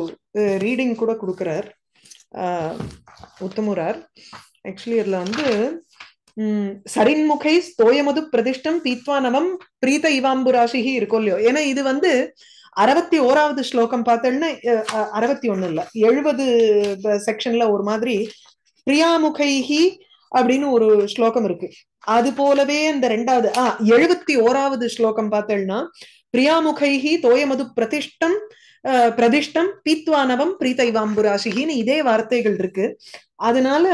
ரீடிங் கூட ஆஹ் உத்தமுரார் ஆக்சுவலி இதுல வந்து உம் சரின்முகை தோயமது பிரதிஷ்டம் பீத்வானவம் நமம் பிரீத இவாம்புராசிகி இருக்கும் இல்லையோ ஏன்னா இது வந்து அறுபத்தி ஓராவது ஸ்லோகம் பார்த்தேன்னா அறுபத்தி ஒண்ணு இல்ல எழுபது செக்ஷன்ல ஒரு மாதிரி பிரியாமுகைஹி அப்படின்னு ஒரு ஸ்லோகம் இருக்கு அது போலவே அந்த ரெண்டாவது ஆஹ் எழுபத்தி ஓராவது ஸ்லோகம் பார்த்தல்னா பிரியாமுகைஹி தோயமது பிரதிஷ்டம் பிரதிஷ்டம் பீத்வானவம் பிரீத்தைவாம்புராசிகின்னு இதே வார்த்தைகள் இருக்கு அதனால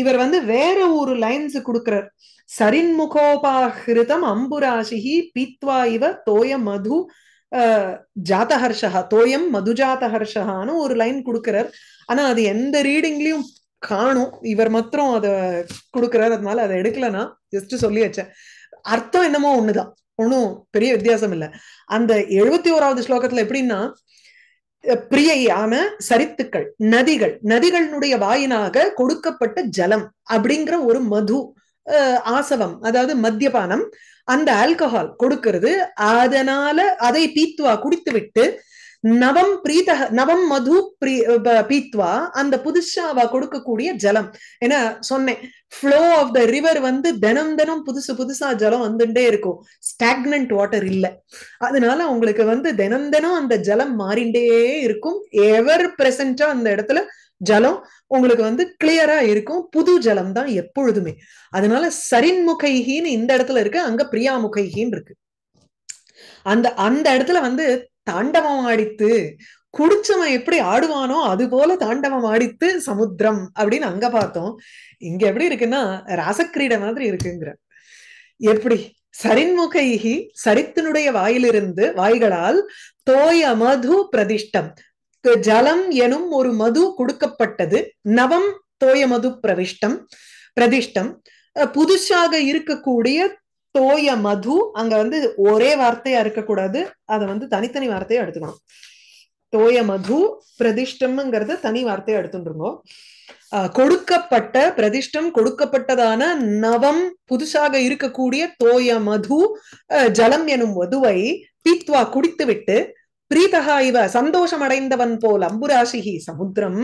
இவர் வந்து வேற ஒரு லைன்ஸ் கொடுக்கிறார் சரின்முகோபாகிருதம் அம்புராசிஹி பீத்வா இவ தோய மது ஜாத்தஹர்ஷா தோயம் மதுஜாத்தஹர்ஷகான்னு ஒரு லைன் கொடுக்கிறார் ஆனா அது எந்த ரீடிங்லயும் காணும் இவர் மாத்திரம் அதை கொடுக்குறாரு அதனால அதை எடுக்கலன்னா ஜஸ்ட் சொல்லி வச்சேன் அர்த்தம் என்னமோ ஒண்ணுதான் ஒன்றும் பெரிய வித்தியாசம் இல்லை அந்த எழுபத்தி ஓராவது ஸ்லோகத்துல எப்படின்னா பிரியையான சரித்துக்கள் நதிகள் நதிகளினுடைய வாயினாக கொடுக்கப்பட்ட ஜலம் அப்படிங்கிற ஒரு மது ஆசவம் அதாவது மத்தியபானம் அந்த ஆல்கஹால் கொடுக்கிறது அதனால அதை பீத்துவா குடித்து விட்டு நவம் பிரீத நவம் மது பீத்வா அந்த புதுசா அவ கொடுக்கக்கூடிய ஜலம் ஏன்னா சொன்னேன் ஃப்ளோ ஆஃப் த ரிவர் வந்து தினம் தினம் புதுசு புதுசா ஜலம் வந்துட்டே இருக்கும் ஸ்டாக்னன்ட் வாட்டர் இல்லை அதனால உங்களுக்கு வந்து தினம் தினம் அந்த ஜலம் மாறிண்டே இருக்கும் எவர் பிரசன்டா அந்த இடத்துல ஜலம் உங்களுக்கு வந்து கிளியரா இருக்கும் புது ஜலம் தான் எப்பொழுதுமே அதனால சரின்முகைகின்னு இந்த இடத்துல இருக்கு அங்க பிரியாமுகைகின்னு இருக்கு அந்த அந்த இடத்துல வந்து தாண்டவம் ஆடித்து குடிச்சவன் எப்படி ஆடுவானோ அது போல தாண்டவம் ஆடித்து சமுத்திரம் அப்படின்னு அங்க பார்த்தோம் இங்க எப்படி இருக்குன்னா ராசக்கிரீட மாதிரி இருக்குங்கிற எப்படி சரின்முகைகி சரித்தினுடைய வாயிலிருந்து வாய்களால் தோய மது பிரதிஷ்டம் ஜலம் எனும் ஒரு மது கொடுக்கப்பட்டது நவம் தோய மது பிரவிஷ்டம் பிரதிஷ்டம் புதுசாக இருக்கக்கூடிய தோய மது அங்க வந்து ஒரே வார்த்தையா இருக்கக்கூடாது அதை வந்து தனித்தனி வார்த்தையா எடுத்துக்கணும் தோய மது பிரதிஷ்டம்ங்கிறது தனி வார்த்தையா எடுத்துட்டுருங்கோ கொடுக்கப்பட்ட பிரதிஷ்டம் கொடுக்கப்பட்டதான நவம் புதுசாக இருக்கக்கூடிய தோய மது ஜலம் எனும் வதுவை பீத்வா குடித்து விட்டு பிரீதகா இவ சந்தோஷம் அடைந்தவன் போல் அம்புராசிகி சமுத்திரம்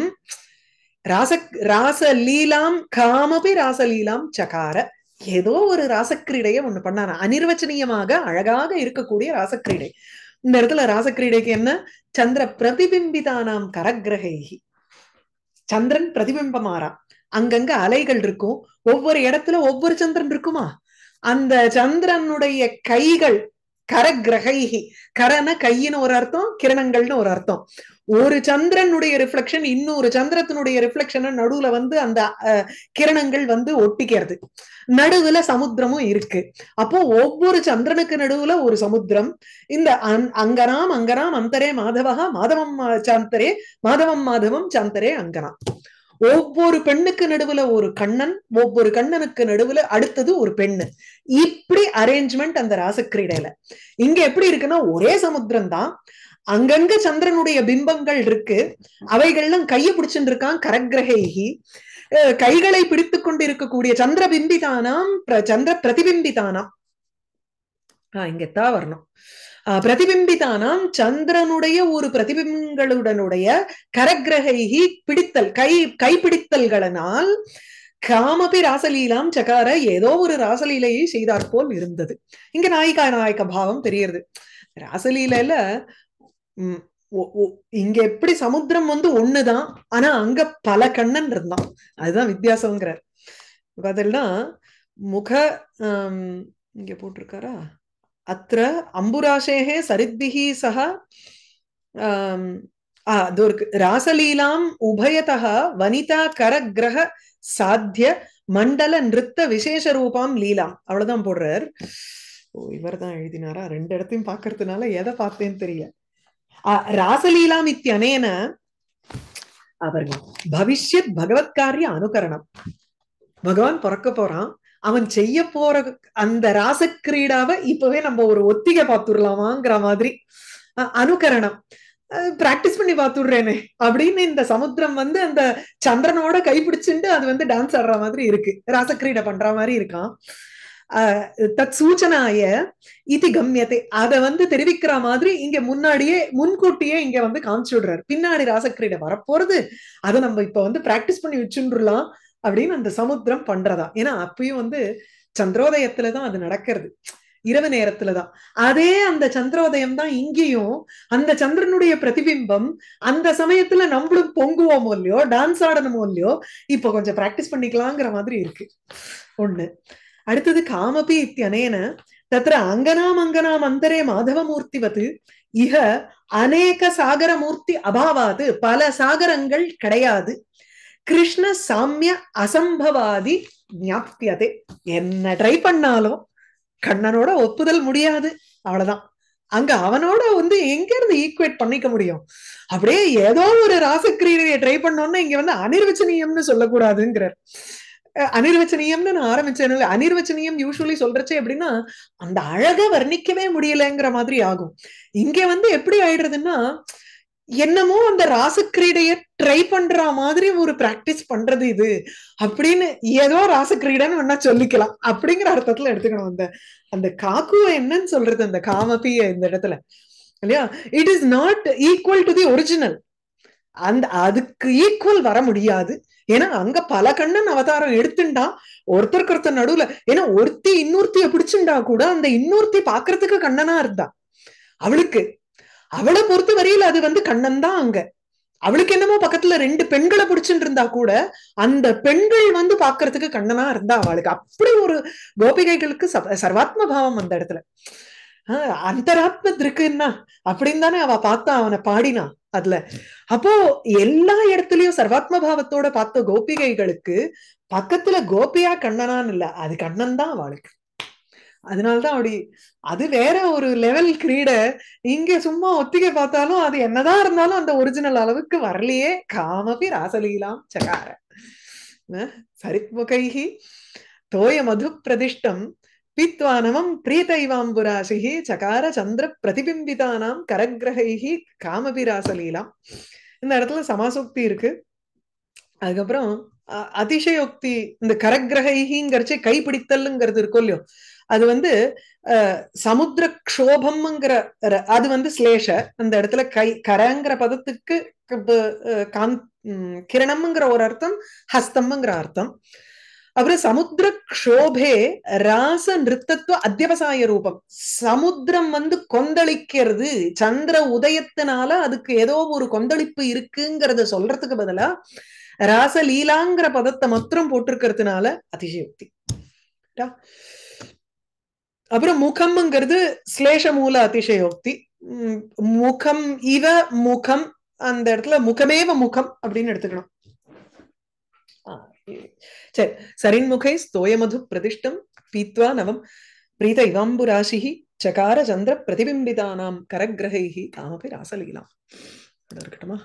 ராச ராசலீலாம் காமபி ராசலீலாம் சகார ஏதோ ஒரு ராசக்கிரீடைய ஒண்ணு பண்ணாரு அனிர்வச்சனியமாக அழகாக இருக்கக்கூடிய ராசக்கிரீடை இந்த இடத்துல ராசக்கிரீடைக்கு என்ன சந்திர பிரதிபிம்பிதானாம் கரகிரகைகி சந்திரன் பிரதிபிம்பமாறா அங்கங்க அலைகள் இருக்கும் ஒவ்வொரு இடத்துல ஒவ்வொரு சந்திரன் இருக்குமா அந்த சந்திரனுடைய கைகள் கர கிரகைகி கரன கையின்னு ஒரு அர்த்தம் கிரணங்கள்னு ஒரு அர்த்தம் ஒரு சந்திரனுடைய ரிஃப்ளெக்ஷன் இன்னொரு சந்திரத்தினுடைய ரிஃப்ளெக்ஷன் நடுவுல வந்து அந்த கிரணங்கள் வந்து ஒட்டிக்கிறது நடுவுல சமுத்திரமும் இருக்கு அப்போ ஒவ்வொரு சந்திரனுக்கு நடுவுல ஒரு சமுத்திரம் இந்த அந் அங்கராம் அங்கராம் அந்தரே மாதவகா மாதவம் சாந்தரே மாதவம் மாதவம் சாந்தரே அங்கனாம் ஒவ்வொரு பெண்ணுக்கு நடுவுல ஒரு கண்ணன் ஒவ்வொரு கண்ணனுக்கு நடுவுல அடுத்தது ஒரு பெண்ணு இப்படி அரேஞ்ச்மெண்ட் அந்த ராசக்கிரீடையில இங்க எப்படி இருக்குன்னா ஒரே சமுத்திரம் தான் அங்கங்க சந்திரனுடைய பிம்பங்கள் இருக்கு அவைகள்லாம் கைய பிடிச்சிருக்கான் இருக்கான் கரகிரகேகி கைகளை பிடித்து கொண்டு இருக்கக்கூடிய சந்திர பிம்பிதானாம் சந்திர பிரதிபிம்பிதானாம் ஆஹ் இங்கத்தான் வரணும் பிரதிபிம்பிதானாம் சந்திரனுடைய ஒரு பிரதிபிம்பங்களுடனுடைய கரகிரகைகி பிடித்தல் கை கைப்பிடித்தல்களனால் காமபி ராசலீலாம் சகார ஏதோ ஒரு ராசலீலையை செய்தாற் போல் இருந்தது இங்க நாயிகா நாயக்க பாவம் தெரியறது ராசலீலையில உம் இங்க எப்படி சமுத்திரம் வந்து ஒண்ணுதான் ஆனா அங்க பல கண்ணன் இருந்தான் அதுதான் வித்தியாசம்ங்கிறார் பதில்னா முக இங்க போட்டிருக்காரா அத்த அம்புராசேः सरिद्भिः சக ராசலீலாம் உபயதா வனிதா கரகிரக சாத்திய மண்டல நிறுத்த விசேஷ ரூபாம் லீலாம் அவ்வளவுதான் போடுறார் ஓ இவர் தான் எழுதினாரா ரெண்டு இடத்தையும் பாக்குறதுனால எதை பார்த்தேன்னு தெரியல ராசலீலாம் இத்தியனேன அவர் பவிஷ்யத் பகவத் காரிய அனுகரணம் பகவான் பிறக்க போறான் அவன் செய்ய போற அந்த ராசக்கிரீடாவை இப்பவே நம்ம ஒரு ஒத்திகை பார்த்துடலாமாங்கிற மாதிரி அனுகரணம் பிராக்டிஸ் பண்ணி பார்த்துடுறேனே அப்படின்னு இந்த சமுத்திரம் வந்து அந்த சந்திரனோட கைப்பிடிச்சுட்டு அது வந்து டான்ஸ் ஆடுற மாதிரி இருக்கு ராசக்கிரீடை பண்ற மாதிரி இருக்கான் தத் சூச்சனாய இது கம்யத்தை அதை வந்து தெரிவிக்கிற மாதிரி இங்க முன்னாடியே முன்கூட்டியே இங்க வந்து காமிச்சு விடுறாரு பின்னாடி ராசக்கிரீடை வரப்போறது அதை நம்ம இப்ப வந்து பிராக்டிஸ் பண்ணி வச்சுருலாம் அப்படின்னு அந்த சமுத்திரம் பண்றதா ஏன்னா அப்பயும் வந்து சந்திரோதயத்துலதான் அது நடக்கிறது இரவு நேரத்துலதான் அதே அந்த சந்திரோதயம் தான் இங்கேயும் அந்த சந்திரனுடைய பிரதிபிம்பம் அந்த சமயத்துல நம்மளும் பொங்குவோமோ இல்லையோ டான்ஸ் ஆடணுமோ இல்லையோ இப்போ கொஞ்சம் பிராக்டிஸ் பண்ணிக்கலாங்கிற மாதிரி இருக்கு ஒண்ணு அடுத்தது காமபி இத்தியனேன தத்திர அங்கனாம் அங்கனாம் அந்தரே மாதவமூர்த்திவது இக அநேக சாகரமூர்த்தி அபாவாது பல சாகரங்கள் கிடையாது கிருஷ்ண சாமிய அசம்பவாதி ஞாப்தியதே என்ன ட்ரை பண்ணாலும் கண்ணனோட ஒப்புதல் முடியாது அவ்வளவுதான் அங்க அவனோட வந்து எங்க இருந்து ஈக்குவேட் பண்ணிக்க முடியும் அப்படியே ஏதோ ஒரு ராசக்கிரியை ட்ரை பண்ணோம்னா இங்க வந்து அனிர்வச்சனியம்னு சொல்லக்கூடாதுங்கிறார் அனிர்வச்சனியம்னு நான் ஆரம்பிச்சேன் அனிர்வச்சனியம் யூஸ்வலி சொல்றச்சே எப்படின்னா அந்த அழக வர்ணிக்கவே முடியலங்கிற மாதிரி ஆகும் இங்க வந்து எப்படி ஆயிடுறதுன்னா என்னமோ அந்த ராசக்கிரீடைய ட்ரை பண்ற மாதிரி ஒரு பிராக்டிஸ் பண்றது இது அப்படின்னு ஏதோ ராசக்கிரீடன்னு வேணா சொல்லிக்கலாம் அப்படிங்கிற அர்த்தத்துல எடுத்துக்கணும் அந்த அந்த காக்குவ என்னன்னு சொல்றது அந்த காமபிய இந்த இடத்துல இல்லையா it is not equal to the original அந்த அதுக்கு ஈக்குவல் வர முடியாது ஏன்னா அங்க பல கண்ணன் அவதாரம் எடுத்துண்டா ஒருத்தருக்கு ஒருத்தர் நடுவுல ஏன்னா ஒருத்தி இன்னொருத்திய பிடிச்சுண்டா கூட அந்த இன்னொருத்தி பாக்குறதுக்கு கண்ணனா இருந்தா அவளுக்கு அவளை பொறுத்த வரையில அது வந்து கண்ணன் தான் அங்க அவளுக்கு என்னமோ பக்கத்துல ரெண்டு பெண்களை பிடிச்சிட்டு இருந்தா கூட அந்த பெண்கள் வந்து பாக்குறதுக்கு கண்ணனா இருந்தா அவளுக்கு அப்படி ஒரு கோபிகைகளுக்கு சர்வாத்ம பாவம் அந்த இடத்துல ஆஹ் அந்தராத்ம திருக்குன்னா அப்படின்னு தானே அவ பார்த்தா அவனை பாடினா அதுல அப்போ எல்லா இடத்துலயும் சர்வாத்ம பாவத்தோட பார்த்த கோபிகைகளுக்கு பக்கத்துல கோபியா கண்ணனான்னு இல்ல அது கண்ணன் தான் அவளுக்கு அதனாலதான் அப்படி அது வேற ஒரு லெவல் கிரீட இங்க சும்மா ஒத்திகை பார்த்தாலும் அது என்னதான் இருந்தாலும் அந்த ஒரிஜினல் அளவுக்கு வரலையே காமபி ராசலீலாம் சகார சரித்முகைஹி தோய மது பிரதிஷ்டம் பீத்வானமம் பிரீதைவாம்புராசிஹி சகார சந்திர பிரதிபிம்பிதானாம் கரகிரகைஹி காமபி ராசலீலாம் இந்த இடத்துல சமாசோக்தி இருக்கு அதுக்கப்புறம் அதிசயோக்தி இந்த கரகிரகைங்கிறச்சு கைப்பிடித்தல்ங்கிறது இருக்கும் இல்லையோ அது வந்து சமுத்திர க்ஷோபம்ங்கிற அது வந்து ஸ்லேஷ அந்த இடத்துல கை கரங்கிற பதத்துக்கு கிரணம்ங்கிற ஒரு அர்த்தம் ஹஸ்தம்ங்கிற அர்த்தம் அப்புறம் சமுத்திர க்ஷோபே ராச நிறுத்தத்துவ அத்தியவசாய ரூபம் சமுத்திரம் வந்து கொந்தளிக்கிறது சந்திர உதயத்தினால அதுக்கு ஏதோ ஒரு கொந்தளிப்பு இருக்குங்கிறத சொல்றதுக்கு பதிலா ராசலீலாங்கிற பதத்தை மாத்திரம் போட்டிருக்கிறதுனால அதிசயோக்தி அப்புறம் முகம்ங்கிறது ஸ்லேஷ மூல அதிசயோக்தி முகம் இவ முகம் அந்த இடத்துல முகமேவ முகம் அப்படின்னு எடுத்துக்கணும் சரி சரின் முகை ஸ்தோயமது பிரதிஷ்டம் பீத்வா நவம் பிரீத இவாம்புராசி சகார சந்திர பிரதிபிம்பிதானாம் கரகிரகை தாமபி ராசலீலாம் இருக்கட்டுமா